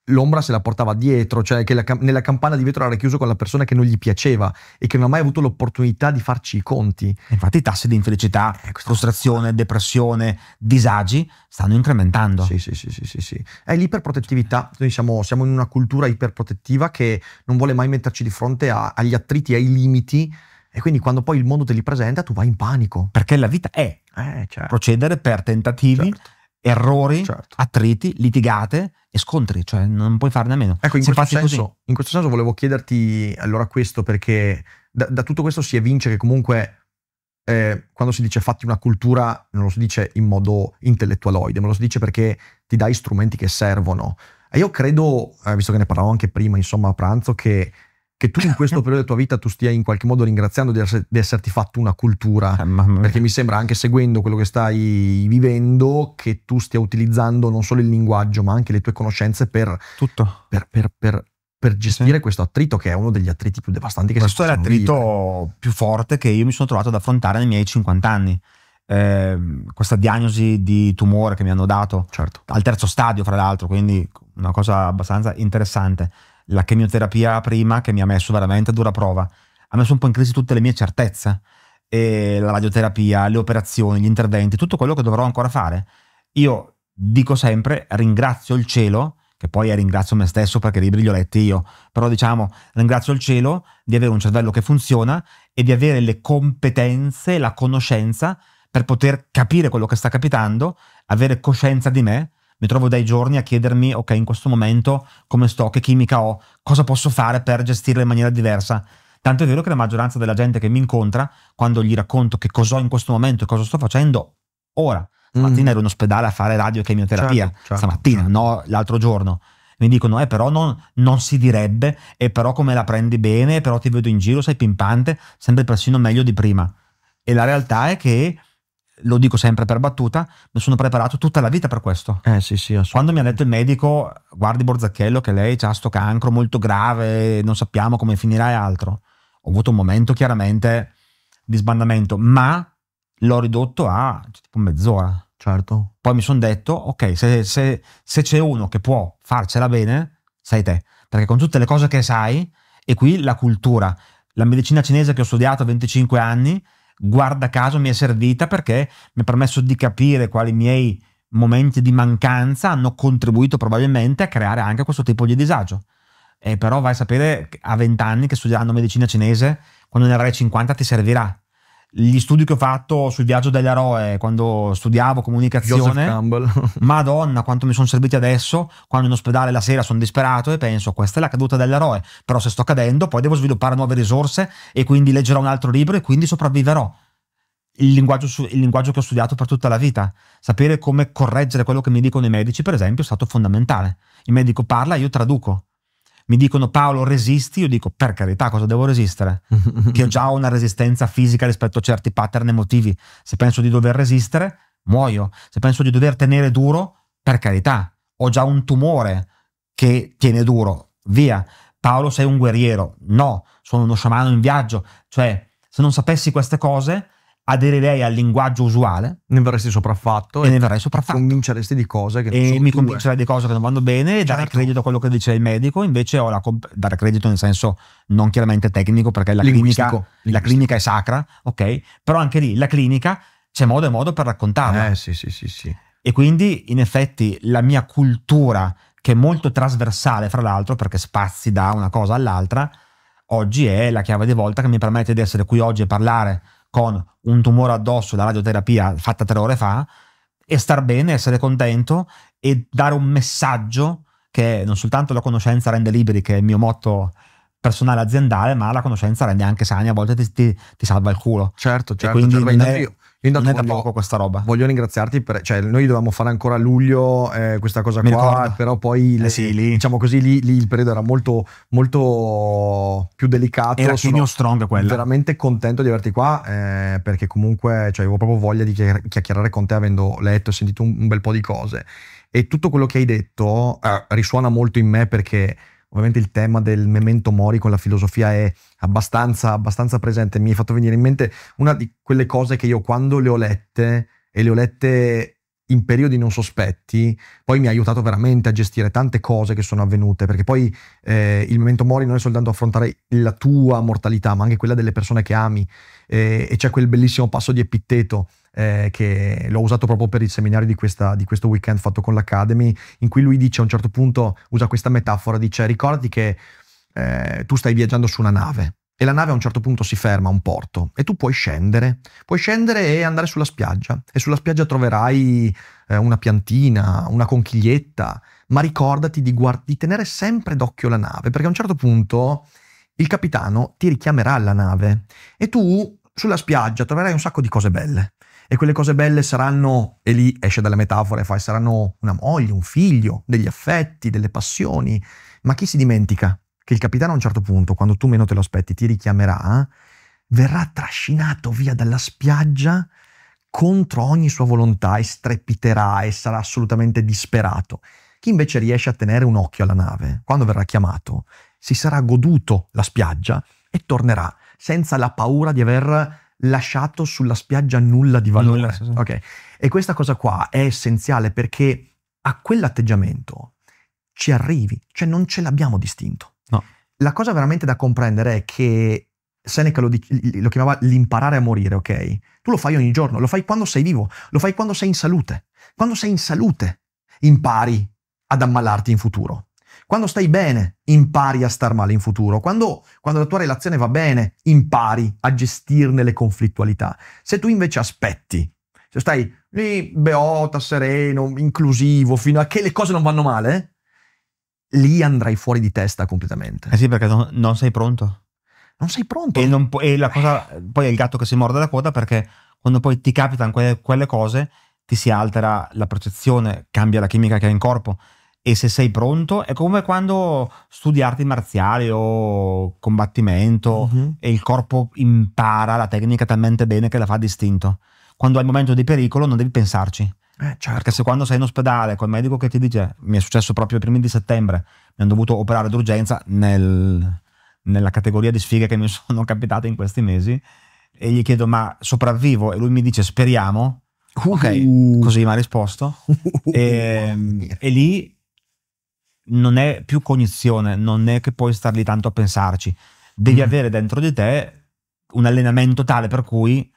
B: l'ombra se la portava dietro, cioè che la, nella campana di vetro era chiuso con la persona che non gli piaceva e che non ha mai avuto l'opportunità di farci i conti. infatti i tassi di infelicità, eh, frustrazione, depressione, disagi stanno incrementando. Sì, sì, sì, sì, sì, sì. È l'iperprotettività, noi siamo, siamo, in una cultura iperprotettiva che non vuole mai metterci di fronte a, agli attriti, ai limiti e quindi quando poi il mondo te li presenta tu vai in panico. Perché la vita è eh, certo. procedere per tentativi certo errori, certo. attriti,
A: litigate e scontri, cioè non puoi farne a meno. Ecco, in questo, senso,
B: in questo, senso, volevo chiederti allora questo perché da, da tutto questo si evince che comunque eh, quando si dice fatti una cultura non lo si dice in modo intellettualoide, ma lo si dice perché ti dai strumenti che servono. E io credo, eh, visto che ne parlavo anche prima, insomma, a pranzo, che che tu in questo periodo della tua vita tu stia in qualche modo ringraziando di, essere, di esserti fatto una cultura, eh, perché mi sembra anche seguendo quello che stai vivendo che tu stia utilizzando non solo il linguaggio ma anche le tue conoscenze per, per, per, per gestire sì. questo attrito che è uno degli attriti più devastanti che questo si Questo è l'attrito
A: vivere. più forte che io mi sono trovato ad affrontare nei miei 50 anni. Eh, questa diagnosi di tumore che mi hanno dato certo. al terzo stadio, fra l'altro, quindi una cosa abbastanza interessante la chemioterapia prima che mi ha messo veramente a dura prova, ha messo un po' in crisi tutte le mie certezze, e la radioterapia, le operazioni, gli interventi, tutto quello che dovrò ancora fare. Io dico sempre ringrazio il cielo, che poi eh, ringrazio me stesso perché libri li ho letti io, però diciamo ringrazio il cielo di avere un cervello che funziona e di avere le competenze, la conoscenza per poter capire quello che sta capitando, avere coscienza di me mi trovo dai giorni a chiedermi, ok, in questo momento come sto, che chimica ho, cosa posso fare per gestirla in maniera diversa. Tanto è vero che la maggioranza della gente che mi incontra, quando gli racconto che cosa ho in questo momento e cosa sto facendo, ora, stamattina mm. ero in ospedale a fare radio e chemioterapia, certo, certo, stamattina, certo. no l'altro giorno. Mi dicono, eh però non, non si direbbe, e però come la prendi bene, però ti vedo in giro, sei pimpante, sempre persino meglio di prima. E la realtà è che lo dico sempre per battuta, mi sono preparato tutta la vita per questo. Eh sì, sì, Quando mi ha detto il medico, guardi Borzacchello che lei ha sto cancro molto grave, non sappiamo come finirà e altro. Ho avuto un momento chiaramente di sbandamento, ma l'ho ridotto a cioè, tipo mezz'ora. Certo. Poi mi sono detto, ok, se, se, se c'è uno che può farcela bene, sei te. Perché con tutte le cose che sai, e qui la cultura, la medicina cinese che ho studiato a 25 anni, guarda caso mi è servita perché mi ha permesso di capire quali miei momenti di mancanza hanno contribuito probabilmente a creare anche questo tipo di disagio. E eh, però vai a sapere a 20 anni che studiando medicina cinese, quando ne avrai 50 ti servirà gli studi che ho fatto sul viaggio dell'eroe quando studiavo comunicazione, madonna quanto mi sono serviti adesso, quando in ospedale la sera sono disperato e penso questa è la caduta dell'eroe, però se sto cadendo poi devo sviluppare nuove risorse e quindi leggerò un altro libro e quindi sopravviverò. Il linguaggio, il linguaggio che ho studiato per tutta la vita, sapere come correggere quello che mi dicono i medici per esempio è stato fondamentale. Il medico parla, io traduco mi dicono Paolo resisti, io dico per carità cosa devo resistere? che ho già una resistenza fisica rispetto a certi pattern emotivi. Se penso di dover resistere, muoio. Se penso di dover tenere duro, per carità, ho già un tumore che tiene duro, via. Paolo sei un guerriero, no, sono uno sciamano in viaggio, cioè se non sapessi queste cose aderirei al linguaggio usuale. Ne verresti sopraffatto. E, e ne verrei sopraffatto. Convinceresti di cose che non E mi convincerei di cose che non vanno bene, certo. dare credito a quello che dice il medico, invece ho la comp- dare credito nel senso non chiaramente tecnico, perché la clinica, la clinica è sacra, ok? Però anche lì la clinica c'è modo e modo per raccontarla. Eh sì, sì, sì, sì. E quindi in effetti la mia cultura, che è molto trasversale fra l'altro, perché spazi da una cosa all'altra, oggi è la chiave di volta che mi permette di essere qui oggi e parlare con un tumore addosso, la radioterapia fatta tre ore fa, e star bene, essere contento e dare un messaggio che non soltanto la conoscenza rende liberi, che è il mio motto personale aziendale, ma la conoscenza rende anche sani, a volte ti, ti, ti salva il culo. Certo, certo, e quindi certo, io Quindi non è
B: da poco questa roba. Voglio ringraziarti per, cioè, noi dovevamo fare ancora a luglio eh, questa cosa Mi qua, ricordo. però poi, eh, le, sì, lì. diciamo così, lì, lì, il periodo era molto, molto più delicato. Era Sono strong quella. veramente contento di averti qua, eh, perché comunque, cioè, avevo proprio voglia di chiacchierare con te, avendo letto e sentito un, un bel po' di cose. E tutto quello che hai detto eh, risuona molto in me perché ovviamente il tema del memento mori con la filosofia è abbastanza, abbastanza presente. Mi è fatto venire in mente una di quelle cose che io quando le ho lette, e le ho lette in periodi non sospetti, poi mi ha aiutato veramente a gestire tante cose che sono avvenute, perché poi eh, il momento mori non è soltanto affrontare la tua mortalità, ma anche quella delle persone che ami, eh, e c'è quel bellissimo passo di Epitteto eh, che l'ho usato proprio per il seminario di, questa, di questo weekend fatto con l'Academy, in cui lui dice a un certo punto, usa questa metafora, dice ricordati che eh, tu stai viaggiando su una nave, e la nave a un certo punto si ferma a un porto e tu puoi scendere, puoi scendere e andare sulla spiaggia e sulla spiaggia troverai eh, una piantina, una conchiglietta, ma ricordati di, di, tenere sempre d'occhio la nave perché a un certo punto il capitano ti richiamerà alla nave e tu sulla spiaggia troverai un sacco di cose belle e quelle cose belle saranno, e lì esce dalle metafore, fai, saranno una moglie, un figlio, degli affetti, delle passioni, ma chi si dimentica che il capitano a un certo punto, quando tu meno te lo aspetti, ti richiamerà, verrà trascinato via dalla spiaggia contro ogni sua volontà e strepiterà e sarà assolutamente disperato. Chi invece riesce a tenere un occhio alla nave, quando verrà chiamato, si sarà goduto la spiaggia e tornerà senza la paura di aver lasciato sulla spiaggia nulla di valore. Nulla, sì, sì. Okay. E questa cosa qua è essenziale perché a quell'atteggiamento ci arrivi, cioè non ce l'abbiamo distinto. No. La cosa veramente da comprendere è che Seneca lo, lo chiamava l'imparare a morire, ok? Tu lo fai ogni giorno, lo fai quando sei vivo, lo fai quando sei in salute. Quando sei in salute impari ad ammalarti in futuro. Quando stai bene, impari a star male in futuro. Quando, quando la tua relazione va bene, impari a gestirne le conflittualità. Se tu invece aspetti, se stai lì beota, sereno, inclusivo, fino a che le cose non vanno male, lì andrai fuori di testa completamente.
A: Eh sì, perché non, non sei pronto. Non sei pronto. E, non, e la cosa, eh. poi è il gatto che si morde la coda perché quando poi ti capitano quelle, quelle cose ti si altera la percezione, cambia la chimica che hai in corpo, e se sei pronto è come quando studi arti marziali o combattimento mm-hmm. e il corpo impara la tecnica talmente bene che la fa distinto. Quando hai il momento di pericolo non devi pensarci. Eh, certo. Perché se quando sei in ospedale col medico che ti dice mi è successo proprio i primi di settembre, mi hanno dovuto operare d'urgenza nel, nella categoria di sfighe che mi sono capitate in questi mesi e gli chiedo ma sopravvivo e lui mi dice speriamo. Uh. Ok, uh. così mi ha risposto. Uh. E, ehm, uh. e lì non è più cognizione, non è che puoi star lì tanto a pensarci. Devi mm. avere dentro di te un allenamento tale per cui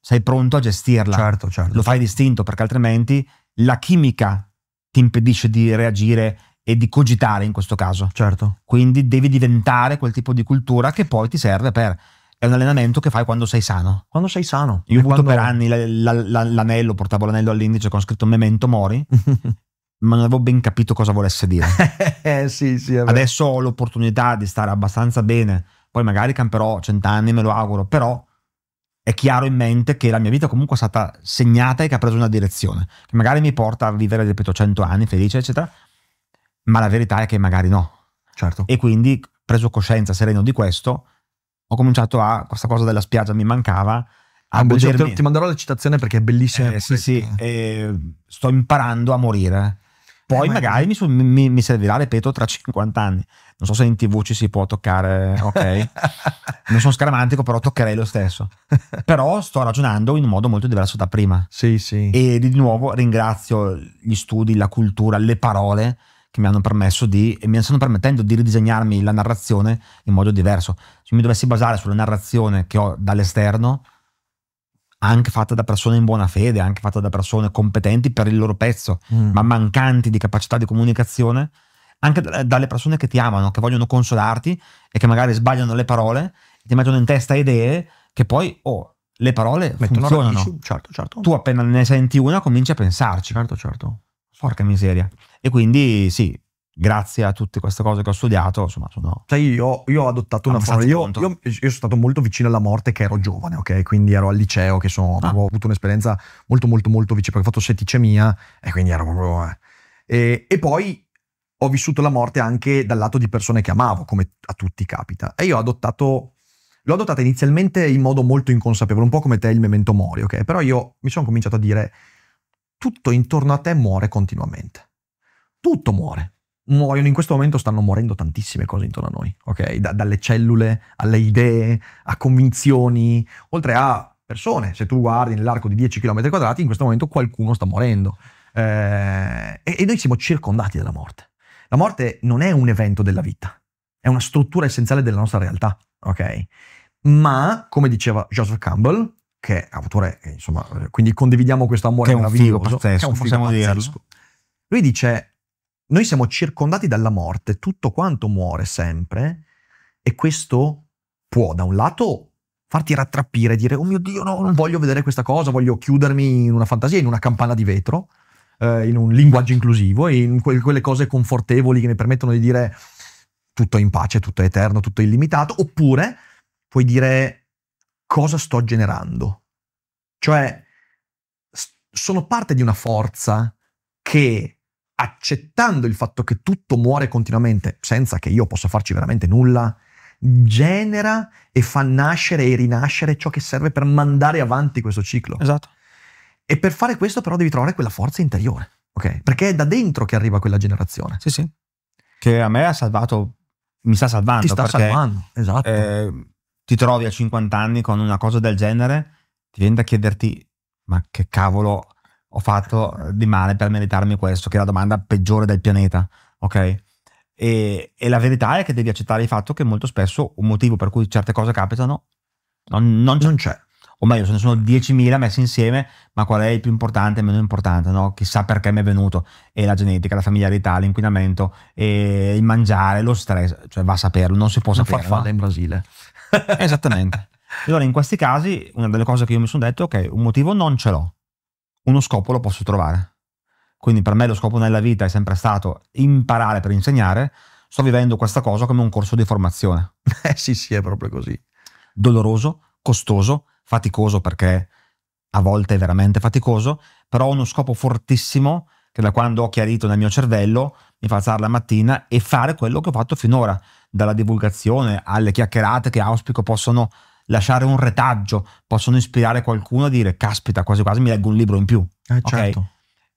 A: sei pronto a gestirla. Certo, certo. Lo fai distinto perché altrimenti la chimica ti impedisce di reagire e di cogitare in questo caso. Certo. Quindi devi diventare quel tipo di cultura che poi ti serve per... È un allenamento che fai quando sei sano.
B: Quando sei sano.
A: Io ho avuto quando... per anni l'anello, portavo l'anello all'indice con scritto memento mori ma non avevo ben capito cosa volesse dire.
B: Eh, sì, sì,
A: Adesso ho l'opportunità di stare abbastanza bene, poi magari camperò cent'anni, me lo auguro, però è chiaro in mente che la mia vita comunque è stata segnata e che ha preso una direzione, che magari mi porta a vivere, ripeto, cento anni felice, eccetera, ma la verità è che magari no. Certo. E quindi, preso coscienza sereno di questo, ho cominciato a, questa cosa della spiaggia mi mancava, Ah, ti, ti manderò la citazione perché è bellissima. Eh, sì, sì, eh, sto imparando a morire. Poi eh, magari mi, mi, mi, servirà, ripeto, tra 50 anni. Non so se in tv ci si può toccare, ok? non sono scaramantico, però toccherei lo stesso. però sto ragionando in un modo molto diverso da prima. Sì, sì. E di nuovo ringrazio gli studi, la cultura, le parole che mi hanno permesso di, e mi stanno permettendo di ridisegnarmi la narrazione in modo diverso. Se mi dovessi basare sulla narrazione che ho dall'esterno, anche fatta da persone in buona fede, anche fatta da persone competenti per il loro pezzo, mm. ma mancanti di capacità di comunicazione, anche dalle persone che ti amano, che vogliono consolarti e che magari sbagliano le parole, ti mettono in testa idee che poi, oh, le parole Mettono funzionano. certo, certo. Tu appena ne senti una cominci a pensarci. Certo, certo. Porca miseria. E quindi sì, grazie a tutte queste cose che ho studiato, insomma, sono. Sai, io, io ho adottato una forma. Io, io,
B: io, sono stato molto vicino alla morte che ero giovane, ok? Quindi ero al liceo, che sono, ah. avevo avuto un'esperienza molto, molto, molto vicina, perché ho fatto setticemia e quindi ero proprio. Eh. E, e, poi ho vissuto la morte anche dal lato di persone che amavo, come a tutti capita. E io ho adottato. L'ho adottata inizialmente in modo molto inconsapevole, un po' come te il memento mori, ok? Però io mi sono cominciato a dire: tutto intorno a te muore continuamente. Tutto muore muoiono, in questo momento stanno morendo tantissime cose intorno a noi, ok? Da, dalle cellule alle idee, a convinzioni, oltre a persone. Se tu guardi nell'arco di 10 km quadrati, in questo momento qualcuno sta morendo. Eh, e, e noi siamo circondati dalla morte. La morte non è un evento della vita, è una struttura essenziale della nostra realtà, ok? Ma, come diceva Joseph Campbell, che è autore, insomma, quindi condividiamo questo amore che è un figo pazzesco, è un figo pazzesco. Dirlo. Lui dice noi siamo circondati dalla morte, tutto quanto muore sempre e questo può da un lato farti rattrappire, dire oh mio Dio no, non voglio vedere questa cosa, voglio chiudermi in una fantasia, in una campana di vetro, eh, in un linguaggio inclusivo, in que- quelle cose confortevoli che mi permettono di dire tutto è in pace, tutto è eterno, tutto è illimitato, oppure puoi dire cosa sto generando. Cioè, sono parte di una forza che accettando il fatto che tutto muore continuamente senza che io possa farci veramente nulla, genera e fa nascere e rinascere ciò che serve per mandare avanti questo ciclo. Esatto. E per fare questo però devi trovare quella forza interiore, ok? Perché è da dentro che arriva quella generazione. Sì, sì. Che a me ha salvato, mi sta salvando. Ti sta perché, salvando, esatto. Eh,
A: ti trovi a 50 anni con una cosa del genere, ti viene da chiederti, ma che cavolo ho fatto eh, di male per meritarmi questo, che è la domanda peggiore del pianeta, ok? E, e, la verità è che devi accettare il fatto che molto spesso un motivo per cui certe cose capitano non, non, c'è. non c'è. O meglio, se ne sono 10.000 messi insieme, ma qual è il più importante e meno importante? No? Chissà perché mi è venuto. E la genetica, la familiarità, l'inquinamento, il mangiare, lo stress, cioè va a saperlo, non si può non sapere. farfalla no? in Brasile. Esattamente. Allora, in questi casi, una delle cose che io mi sono detto è ok, un motivo non ce l'ho, uno scopo lo posso trovare. Quindi per me lo scopo nella vita è sempre stato imparare per insegnare, sto vivendo questa cosa come un corso di formazione.
B: Eh sì, sì, è proprio così.
A: Doloroso, costoso, faticoso perché a volte è veramente faticoso, però ho uno scopo fortissimo che da quando ho chiarito nel mio cervello mi fa alzare la mattina e fare quello che ho fatto finora, dalla divulgazione alle chiacchierate che auspico possano lasciare un retaggio, possono ispirare qualcuno a dire caspita, quasi quasi mi leggo un libro in più. Eh, certo.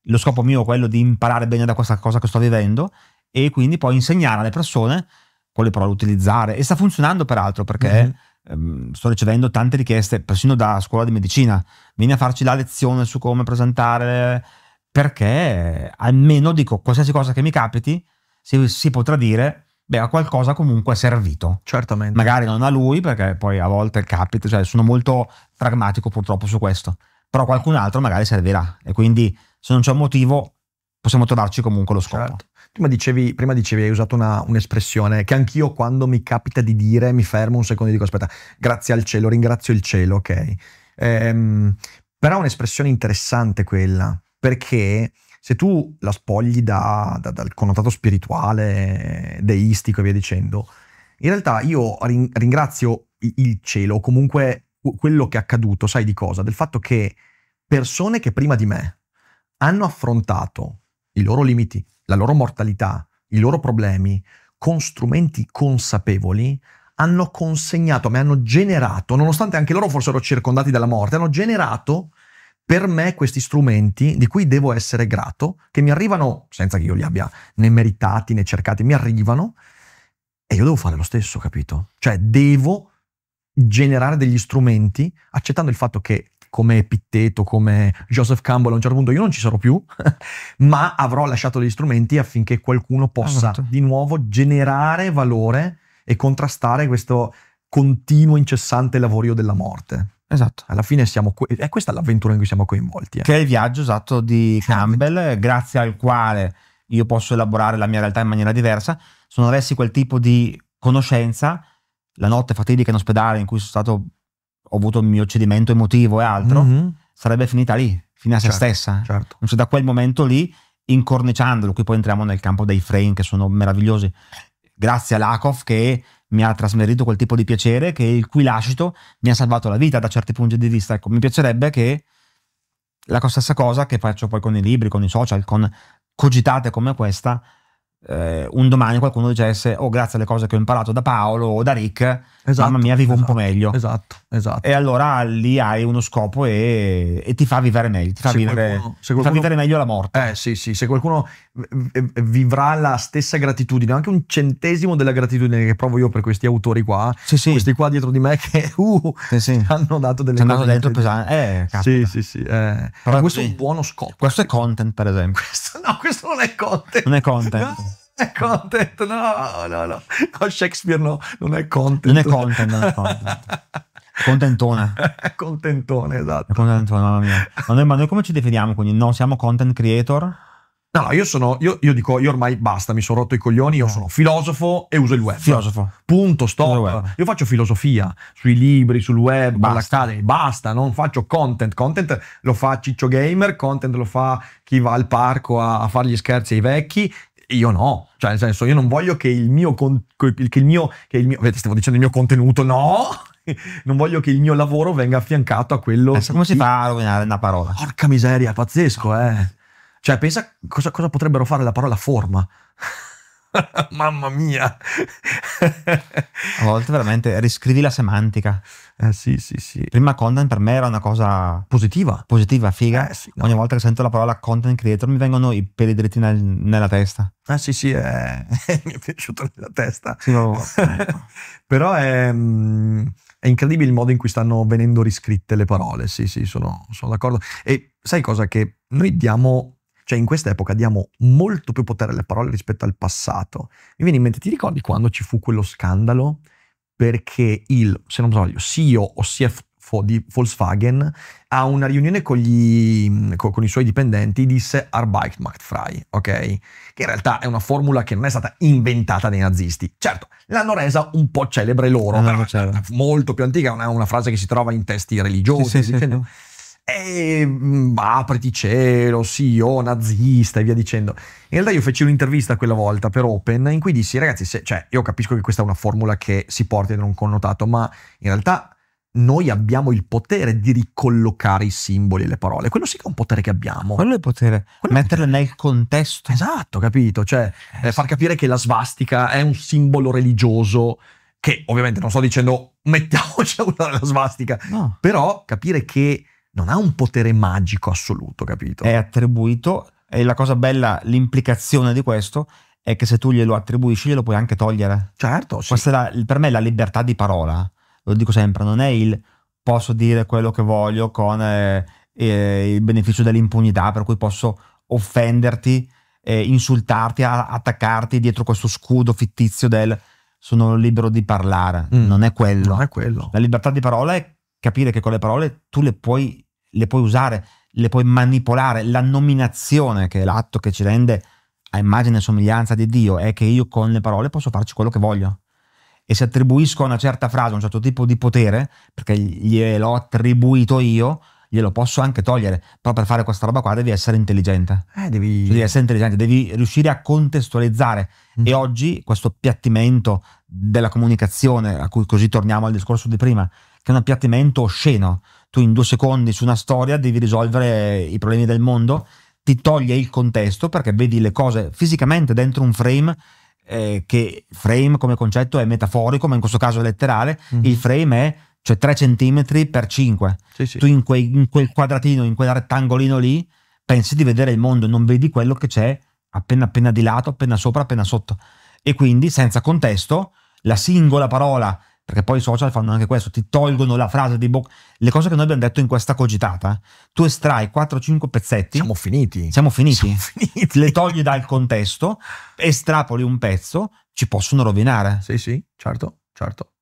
A: Lo scopo mio è quello di imparare bene da questa cosa che sto vivendo e quindi poi insegnare alle persone quelle parole utilizzare. E sta funzionando peraltro perché mm-hmm. ehm, sto ricevendo tante richieste, persino da scuola di medicina. Vieni a farci la lezione su come presentare, perché almeno dico qualsiasi cosa che mi capiti si, si potrà dire beh, a qualcosa comunque è servito. Certamente. Magari non a lui, perché poi a volte capita, cioè sono molto pragmatico purtroppo su questo, però a qualcun altro magari
B: servirà e quindi se non c'è un motivo possiamo trovarci comunque lo scopo. Certo. Prima dicevi, prima dicevi, hai usato una, un'espressione che anch'io quando mi capita di dire mi fermo un secondo e dico aspetta, grazie al cielo, ringrazio il cielo, ok. Ehm, però è un'espressione interessante quella, perché se tu la spogli da, da, dal connotato spirituale, deistico e via dicendo, in realtà io rin- ringrazio il cielo, comunque quello che è accaduto, sai di cosa? Del fatto che persone che prima di me hanno affrontato i loro limiti, la loro mortalità, i loro problemi con strumenti consapevoli, hanno consegnato, mi hanno generato, nonostante anche loro fossero circondati dalla morte, hanno generato per me questi strumenti di cui devo essere grato, che mi arrivano senza che io li abbia né meritati né cercati, mi arrivano e io devo fare lo stesso, capito? Cioè devo generare degli strumenti accettando il fatto che come Pitteto, come Joseph Campbell a un certo punto io non ci sarò più, ma avrò lasciato degli strumenti affinché qualcuno possa esatto. di nuovo generare valore e contrastare questo continuo incessante lavorio della morte. Esatto. Alla fine siamo, que- è questa l'avventura in cui siamo coinvolti.
A: Eh. Che è il viaggio esatto di eh. Campbell, grazie al quale io posso elaborare la mia realtà in maniera diversa. Se non avessi quel tipo di conoscenza, la notte fatidica in ospedale in cui sono stato, ho avuto il mio cedimento emotivo e altro, mm-hmm. sarebbe finita lì, fine a certo, se stessa. Certo. Cioè, da quel momento lì, incorniciandolo, qui poi entriamo nel campo dei frame che sono meravigliosi, grazie a Lakoff che mi ha trasmerito quel tipo di piacere, che il cui lascito mi ha salvato la vita da certi punti di vista. Ecco, mi piacerebbe che la stessa cosa che faccio poi con i libri, con i social, con cogitate come questa, eh, un domani qualcuno dicesse oh grazie alle cose che ho imparato da Paolo o da Rick esatto, mamma mia vivo esatto, un po' esatto, meglio esatto, esatto e allora lì hai uno scopo e, e ti fa vivere meglio ti fa, se vivere, qualcuno, se qualcuno, fa vivere
B: meglio la morte eh sì sì se qualcuno vivrà la stessa gratitudine anche un centesimo della gratitudine che provo io per questi autori qua sì, sì. questi qua dietro di me che uh, sì, sì. hanno dato delle cose hanno dentro pesanti eh caspita. sì sì sì eh. però questo è un buono scopo questo è content per esempio questo, no questo non è content non è content È content, no, no, no. no Shakespeare no, non è content. Non è content, non è content.
A: Contentone.
B: Contentone,
A: esatto. Contentone, mamma mia. Ma noi, ma noi come
B: ci definiamo? Quindi no, siamo content creator? No, no, io sono, io, io, dico, io ormai basta, mi sono rotto i coglioni, io eh. sono filosofo e uso il web. Filosofo. Punto, stop. Io faccio filosofia sui libri, sul web, basta. basta, non faccio content. Content lo fa Ciccio Gamer, content lo fa chi va al parco a, a fare gli scherzi ai vecchi, io no, cioè nel senso io non voglio che il mio, con, che il mio, che il mio vedete, stavo dicendo il mio contenuto, no, non voglio che il mio lavoro venga affiancato a quello... Pensa come si fa a rovinare una parola? Porca miseria, pazzesco, eh. Cioè pensa cosa, cosa potrebbero fare la parola forma. Mamma mia! a volte veramente riscrivi la
A: semantica. Eh, sì, sì, sì. Prima content per me era una cosa positiva, positiva, figa. Eh, sì, no. Ogni volta che sento la parola content creator mi vengono i peli dritti nel, nella testa. Eh sì sì, eh,
B: mi è piaciuto nella testa. Sì, no, Però è, mm, è, incredibile il modo in cui stanno venendo riscritte le parole, sì sì, sono, sono d'accordo. E sai cosa? Che noi diamo cioè in questa epoca diamo molto più potere alle parole rispetto al passato. Mi viene in mente, ti ricordi quando ci fu quello scandalo? Perché il, se non sbaglio, CEO o CFO di Volkswagen a una riunione con, gli, mm, con, con i suoi dipendenti disse Arbeit macht frei, ok? Che in realtà è una formula che non è stata inventata dai nazisti. Certo, l'hanno resa un po' celebre loro, ah, però certo. molto più antica, è una, una, frase che si trova in testi religiosi. Sì, sì, sì, e mm, apriti cielo, CEO, nazista e via dicendo. In realtà io feci un'intervista quella volta per Open in cui dissi ragazzi, se, cioè, io capisco che questa è una formula che si porta in un connotato, ma in realtà noi abbiamo il potere di ricollocare i simboli e le parole. Quello sì che è un potere che abbiamo. Quello è il potere. Quello Metterle potere. nel contesto. Esatto, capito? Cioè, esatto. far capire che la svastica è un simbolo religioso che ovviamente non sto dicendo mettiamoci a usare la svastica, no. però capire che non ha un potere magico
A: assoluto, capito? È attribuito e la cosa bella, l'implicazione di questo è che se tu glielo attribuisci glielo puoi anche togliere. Certo, sì. Questa è la, per me è la libertà di parola, lo dico sempre, non è il posso dire quello che voglio con eh, eh, il beneficio dell'impunità, per cui posso offenderti, eh, insultarti, attaccarti dietro questo scudo fittizio del sono libero di parlare. Mm. Non, è non è quello. La libertà di parola è capire che con le parole tu le puoi le puoi usare, le puoi manipolare. La nominazione, che è l'atto che ci rende a immagine e somiglianza di Dio, è che io con le parole posso farci quello che voglio. E se attribuisco a una certa frase un certo tipo di potere, perché gliel'ho attribuito io, glielo posso anche togliere. Però per fare questa roba qua devi essere intelligente. Eh, devi... Cioè, devi... essere intelligente, devi riuscire a contestualizzare. Mm. E oggi questo appiattimento della comunicazione, a cui così torniamo al discorso di prima, che è un appiattimento osceno, tu in due secondi su una storia devi risolvere i problemi del mondo, ti toglie il contesto perché vedi le cose fisicamente dentro un frame eh, che frame come concetto è metaforico, ma in questo caso è letterale, mm-hmm. il frame è cioè 3 cm per 5. Sì, sì. Tu in, que- in, quel quadratino, in quel rettangolino lì, pensi di vedere il mondo, non vedi quello che c'è appena appena di lato, appena sopra, appena sotto. E quindi senza contesto, la singola parola perché poi i social fanno anche questo, ti tolgono la frase di bocca, le cose che noi abbiamo detto in questa cogitata, tu estrai 4-5 pezzetti, siamo finiti, siamo finiti, siamo finiti. le togli dal contesto, estrapoli un pezzo, ci possono rovinare. Sì, sì, certo, certo.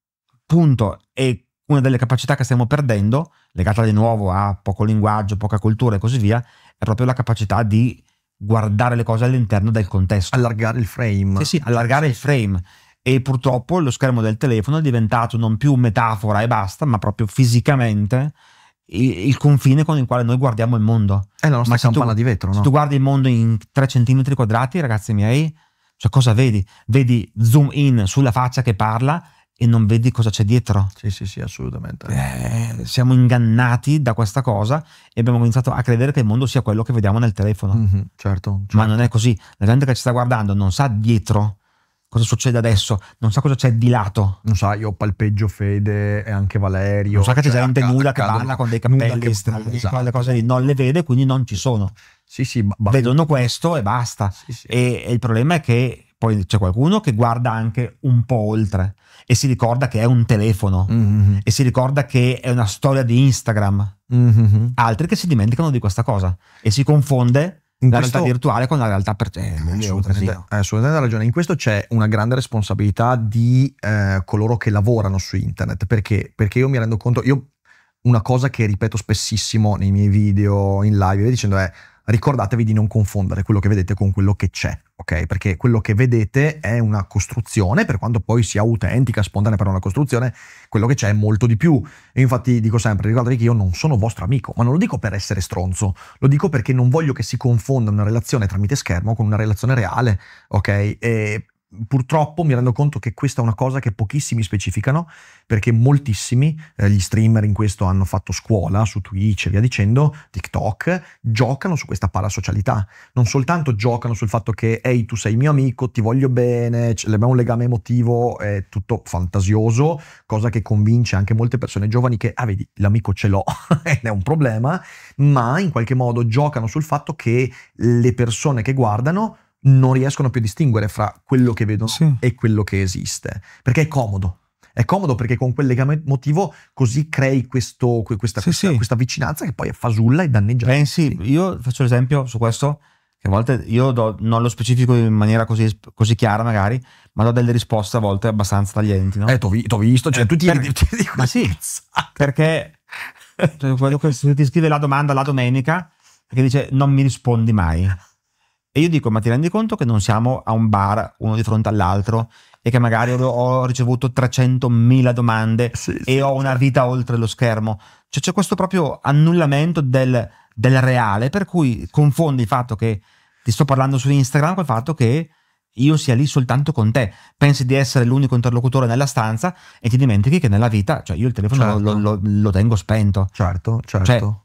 A: Punto. E una delle capacità che stiamo perdendo, legata di nuovo a poco linguaggio, poca cultura e così via, è proprio la capacità di guardare le cose all'interno del contesto. Allargare il frame. Sì, sì, allargare il frame e purtroppo lo schermo del telefono è diventato non più metafora e basta, ma proprio fisicamente il, confine con il quale noi guardiamo il mondo. È la nostra campana tu, di vetro, no? Se tu guardi il mondo in 3 cm quadrati, ragazzi miei, cioè cosa vedi? Vedi zoom in sulla faccia che parla e non vedi cosa c'è dietro. Sì, sì, sì, assolutamente. Eh, siamo ingannati da questa cosa e abbiamo iniziato a credere che il mondo sia quello che vediamo nel telefono. Mm -hmm, certo, certo. Ma certo. non è così. La gente che ci sta guardando non sa dietro cosa succede adesso, non sa cosa c'è di lato. Non sa, io palpeggio Fede e anche Valerio. Non sa che c'è cioè, gente nuda che parla con dei capelli strani, esatto. quelle cose lì, non le vede, quindi non ci sono. Sì, sì, ba- Vedono questo e basta. Sì, sì. E, e il problema è che poi c'è qualcuno che guarda anche un po' oltre e si ricorda che è un telefono mm-hmm. e si ricorda che è una storia di Instagram. Mm-hmm. Altri che si dimenticano di questa cosa
B: e si confonde in la realtà virtuale con la realtà per te.
A: Assolutamente,
B: assolutamente ragione. In questo c'è una grande responsabilità di eh, coloro che lavorano su internet, perché? perché io mi rendo conto, io una cosa che ripeto spessissimo nei miei video, in live, dicendo è eh, ricordatevi di non confondere quello che vedete con quello che c'è, ok? Perché quello che vedete è una costruzione, per quanto poi sia autentica, spontanea per una costruzione, quello che c'è è molto di più. E infatti dico sempre, ricordatevi che io non sono vostro amico, ma non lo dico per essere stronzo, lo dico perché non voglio che si confonda una relazione tramite schermo con una relazione reale, ok? E, purtroppo mi rendo conto che questa è una cosa che pochissimi specificano, perché moltissimi, eh, gli streamer in questo hanno fatto scuola su Twitch e via dicendo, TikTok, giocano su questa parasocialità. Non soltanto giocano sul fatto che, ehi, tu sei mio amico, ti voglio bene, abbiamo un legame emotivo, è tutto fantasioso, cosa che convince anche molte persone giovani che, ah vedi, l'amico ce l'ho ed è un problema, ma in qualche modo giocano sul fatto che le persone che guardano non riescono più a distinguere fra quello che vedono sì. e quello che esiste, perché è comodo. È comodo perché con quel legame emotivo così crei questo, questa, sì, questa, sì. questa, vicinanza che poi è fasulla e danneggia. Beh, sì,
A: io faccio l'esempio su questo, che a volte io do, non lo specifico in maniera così, così, chiara magari, ma do delle risposte a volte abbastanza taglienti. No? Eh, t'ho, t'ho visto, cioè eh, tu ti, per, ti, Ma sì, perché cioè, quello ti scrive la domanda la domenica, che dice non mi rispondi mai. E io dico, ma ti rendi conto che non siamo a un bar, uno di fronte all'altro, e che magari ho ricevuto 300.000 domande sì, e sì, ho una certo. vita oltre lo schermo? Cioè c'è questo proprio annullamento del, del reale, per cui confondi il fatto che ti sto parlando su Instagram col fatto che io sia lì soltanto con te. Pensi di essere l'unico interlocutore nella stanza e ti dimentichi che nella vita, cioè io il telefono certo. lo, lo, lo, tengo spento. Certo, cioè, certo. Cioè,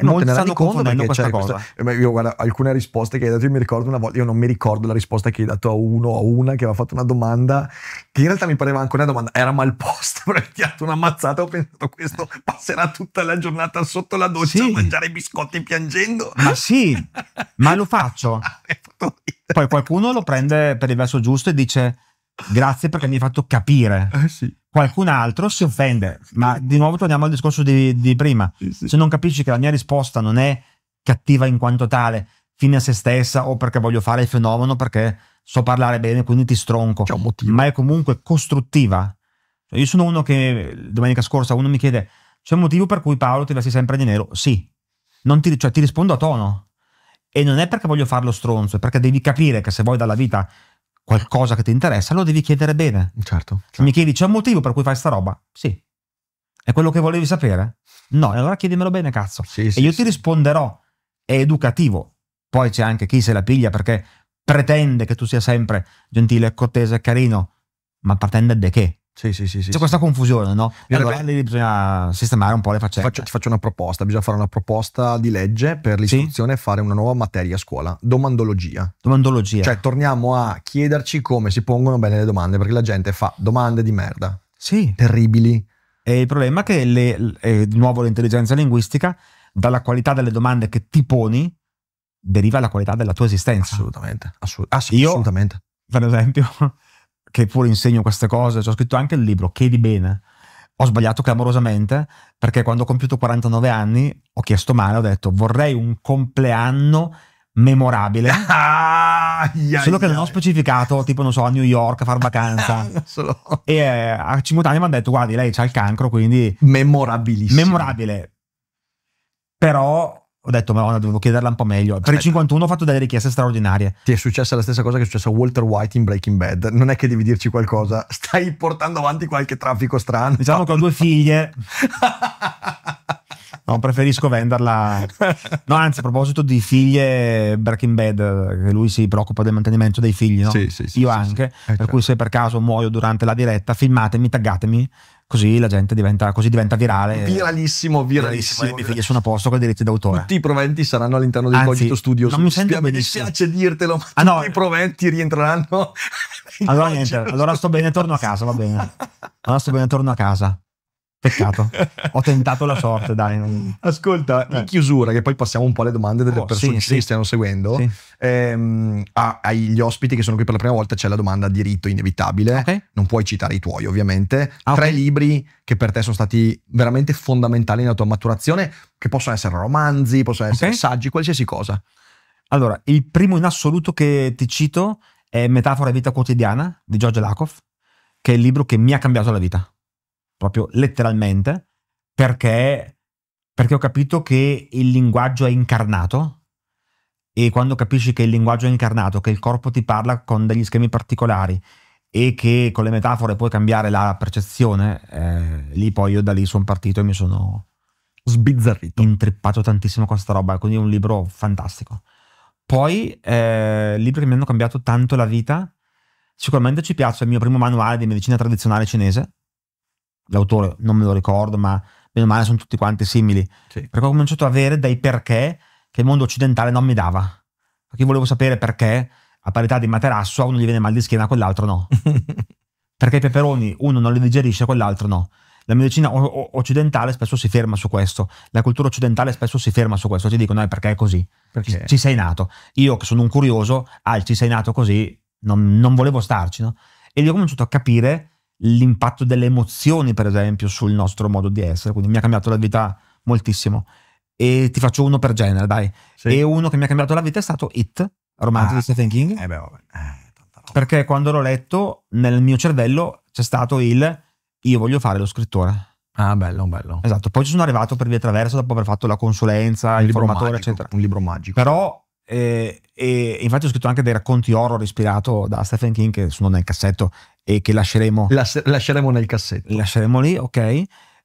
A: e non, non te ne rendi conto perché c'è cosa.
B: io guarda, alcune risposte che hai dato, io mi ricordo una volta, io non mi ricordo la risposta che hai dato a uno o a una che aveva fatto una domanda, che in realtà mi pareva anche una domanda, era mal posta, però ti ha dato una mazzata, ho pensato questo passerà tutta la giornata sotto la doccia sì. a mangiare i biscotti piangendo.
A: Ma sì, ma lo faccio. Poi qualcuno lo prende per il verso giusto e dice grazie perché mi hai fatto capire. Eh sì qualcun altro si offende. Ma di nuovo torniamo al discorso di, di prima. Se non capisci che la mia risposta non è cattiva in quanto tale, fine a se stessa o perché voglio fare il fenomeno, perché so parlare bene, quindi ti stronco, ma è comunque costruttiva. Cioè, io sono uno che domenica scorsa uno mi chiede c'è un motivo per cui Paolo ti vesti sempre di nero? Sì, ti, cioè, ti rispondo a tono. E non è perché voglio farlo stronzo, è perché devi capire che se vuoi dalla vita qualcosa che ti interessa, lo devi chiedere bene. Certo. certo. Mi chiedi, c'è un motivo per cui fai sta roba? Sì. È quello che volevi sapere? No, allora chiedimelo bene, cazzo. Sì, e sì, io sì. ti risponderò. È educativo. Poi c'è anche chi se la piglia perché pretende che tu sia sempre gentile, cortese, carino, ma pretende de che? Sì, sì, sì. C'è sì, questa confusione, no? E allora
B: lì bisogna sistemare un po' le faccende. Faccio, ti faccio una proposta, bisogna fare una proposta di legge per l'istruzione sì? e fare una nuova materia a scuola, domandologia. Domandologia. Cioè torniamo a chiederci come si pongono bene le domande, perché la gente fa domande di merda. Sì. Terribili. E il problema è che, le, eh, di nuovo, l'intelligenza linguistica, dalla qualità delle domande che ti
A: poni, deriva la qualità della tua esistenza. Assolutamente. Assolut- ass- Io, assolutamente. Per esempio che pure insegno queste cose, cioè, ho scritto anche il libro Chiedi bene. Ho sbagliato clamorosamente perché quando ho compiuto 49 anni ho chiesto male, ho detto vorrei un compleanno memorabile. solo che non ho specificato, tipo, non so, a New York a far vacanza. Ah, solo... E eh, a 50 anni mi hanno detto, guardi, lei c'ha il cancro, quindi... Memorabilissimo. Memorabile. Però ho detto, ma devo
B: chiederla un po' meglio. Per il 51 eh. ho fatto delle richieste straordinarie. Ti è successa la stessa cosa che è successa a Walter White in Breaking Bad. Non è che devi dirci qualcosa, stai portando avanti qualche traffico strano. Diciamo che ho due figlie. no, preferisco venderla. No, anzi, a
A: proposito di figlie Breaking Bad, che lui si preoccupa del mantenimento dei figli, no? Sì, sì, sì Io sì, anche. Sì, eh, per certo. cui se per caso muoio durante la diretta, filmatemi, taggatemi così la gente diventa, così diventa virale.
B: Viralissimo, viralissimo. viralissimo. I miei sono a posto con i diritti d'autore. Tutti i proventi saranno all'interno del Anzi, Cogito Studio. Non mi sento Mi dispiace dirtelo, ma ah, no. i proventi rientreranno. Allora niente, allora sto bene, torno a casa, va bene. Allora sto bene, torno a casa.
A: Peccato, ho tentato la sorte,
B: dai. Non... Ascolta, eh. in chiusura, che poi passiamo un po' alle domande delle oh, persone sì, che sì. stiano seguendo, sì. ehm, agli ospiti che sono qui per la prima volta c'è la domanda a diritto inevitabile, okay. non puoi citare i tuoi ovviamente, ah, tre okay. libri che per te sono stati veramente fondamentali nella tua maturazione, che possono essere romanzi, possono essere okay. saggi, qualsiasi cosa. Allora, il primo in assoluto che ti cito è Metafora e vita
A: quotidiana di George Lakoff, che è il libro che mi ha cambiato la vita proprio letteralmente, perché, perché ho capito che il linguaggio è incarnato e quando capisci che il linguaggio è incarnato, che il corpo ti parla con degli schemi particolari e che con le metafore puoi cambiare la percezione, eh, lì poi io da lì sono partito e mi sono sbizzarrito. Intrippato tantissimo con questa roba, quindi è un libro fantastico. Poi eh, libri che mi hanno cambiato tanto la vita, sicuramente ci piace il mio primo manuale di medicina tradizionale cinese, l'autore non me lo ricordo, ma meno male sono tutti quanti simili. Sì. Perché ho cominciato ad avere dei perché che il mondo occidentale non mi dava. Perché io volevo sapere perché a parità di materasso a uno gli viene mal di schiena, a quell'altro no. perché i peperoni uno non li digerisce, a quell'altro no. La medicina occidentale spesso si ferma su questo, la cultura occidentale spesso si ferma su questo, ti dicono eh, perché è così, perché? Ci, ci, sei nato. Io che sono un curioso, ah ci sei nato così, non, non volevo starci, no? E io ho cominciato a capire l'impatto delle emozioni, per esempio, sul nostro modo di essere. Quindi mi ha cambiato la vita moltissimo. E ti faccio uno per genere, dai. Sì. E uno che mi ha cambiato la vita è stato It, romanzo ah, di Stephen King. Eh beh, vabbè. Eh, Perché quando l'ho letto, nel mio cervello c'è stato il io voglio fare lo scrittore.
B: Ah, bello, bello.
A: Esatto, poi ci sono arrivato per via traversa dopo aver fatto la consulenza, un il formatore,
B: magico, eccetera. Un libro magico.
A: Però eh, e, infatti ho scritto anche dei racconti horror ispirato da Stephen King che sono nel cassetto e che lasceremo Las- lasceremo nel cassetto lasceremo lì ok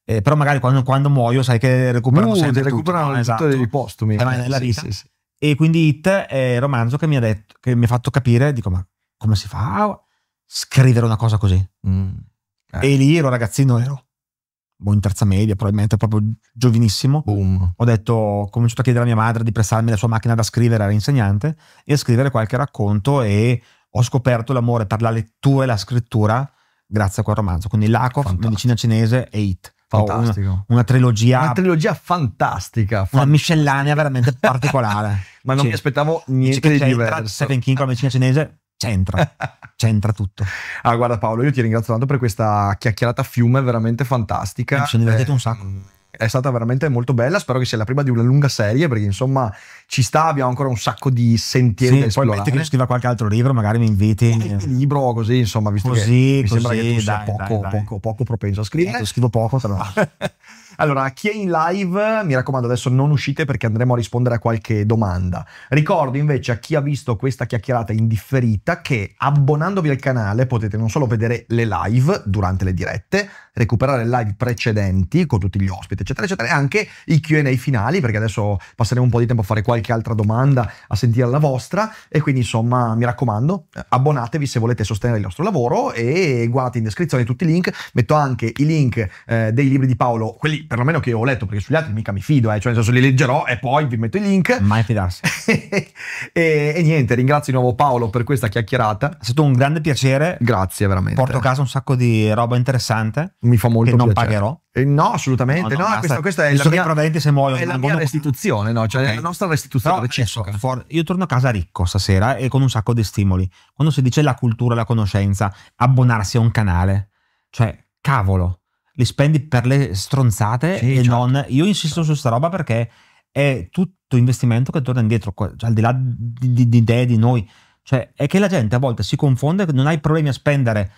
A: eh, però magari quando, quando, muoio sai che recuperano uh, sempre recuperano tutto, esatto. dei
B: postumi eh, nella vita. sì, sì.
A: e quindi It è il romanzo che mi ha detto che mi ha fatto capire dico ma come si fa a scrivere una cosa così mm. eh. e lì ero ragazzino ero Boh, in terza media, probabilmente proprio giovanissimo. Boom. Ho detto, ho cominciato a chiedere a mia madre di prestarmi la sua macchina da scrivere, era insegnante, e a scrivere qualche racconto e ho scoperto l'amore per la lettura e la scrittura grazie a quel romanzo. Quindi Lakoff, Medicina Cinese e It. Fantastico. Una, una, trilogia. Una trilogia fantastica. Fant- una miscellanea veramente particolare.
B: Ma non cioè, mi aspettavo niente di diverso. Stephen King con la medicina cinese c'entra, c'entra tutto. Ah, guarda Paolo, io ti ringrazio tanto per questa chiacchierata fiume veramente fantastica. Mi eh, sono divertito eh, un sacco. Mm, è stata veramente molto bella, spero che sia la prima di una lunga serie, perché insomma ci sta, abbiamo ancora un sacco di sentieri sì, da esplorare. Poi metti che scriva qualche altro libro, magari mi inviti. Qualche libro così, insomma, visto così, che così, mi sembra che tu dai, sia dai, poco, dai. Poco, poco, propenso a scrivere. Eh, scrivo poco, tra l'altro. Allora, chi è in live, mi raccomando, adesso non uscite perché andremo a rispondere a qualche domanda. Ricordo invece a chi ha visto questa chiacchierata indifferita che abbonandovi al canale potete non solo vedere le live durante le dirette, recuperare le live precedenti con tutti gli ospiti, eccetera, eccetera, e anche i QA finali, perché adesso passeremo un po' di tempo a fare qualche altra domanda, a sentire la vostra. E quindi, insomma, mi raccomando, abbonatevi se volete sostenere il nostro lavoro e guardate in descrizione tutti i link. Metto anche i link eh, dei libri di Paolo, quelli perlomeno che ho letto, perché sugli altri mica mi fido, eh, cioè nel senso li leggerò e poi vi metto i link. Mai fidarsi. e, e, niente, ringrazio di nuovo Paolo per questa chiacchierata. È stato un grande
A: piacere. Grazie veramente. Porto a casa un sacco di roba interessante. Mi fa molto che piacere. Che non pagherò. Eh, no, assolutamente. No, no, no questa, questa, è la mia,
B: proventi se muoiono. È la mia restituzione, no? Cioè okay. la nostra restituzione
A: Adesso, ecco, for, io torno a casa ricco stasera e con un sacco di stimoli. Quando si dice la cultura, la conoscenza, abbonarsi a un canale. Cioè, cavolo li spendi per le stronzate sì, e certo. non... Io insisto certo. su sta roba perché è tutto investimento che torna indietro, cioè, al di là di, di, di idee di noi. Cioè, è che la gente a volte si confonde, non hai problemi a spendere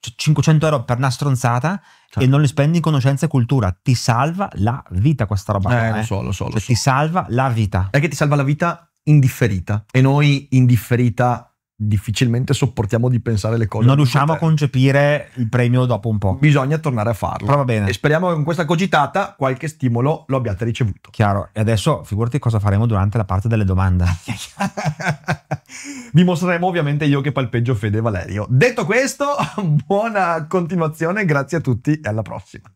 A: 500 cioè, euro per una stronzata certo. e non li spendi in conoscenza e
B: cultura. Ti salva la vita questa roba. Eh, eh. lo so, lo so. Cioè, lo so. Ti salva la vita. È che ti salva la vita indifferita. E noi indifferita difficilmente sopportiamo di pensare le cose. Non riusciamo a concepire il premio dopo un po'. Bisogna tornare a farlo. Però va bene. E speriamo che con
A: questa cogitata qualche stimolo lo abbiate ricevuto. Chiaro. E adesso figurati cosa faremo durante la parte
B: delle domande. Vi mostreremo ovviamente io che palpeggio Fede e Valerio. Detto questo, buona continuazione, grazie a tutti e alla prossima.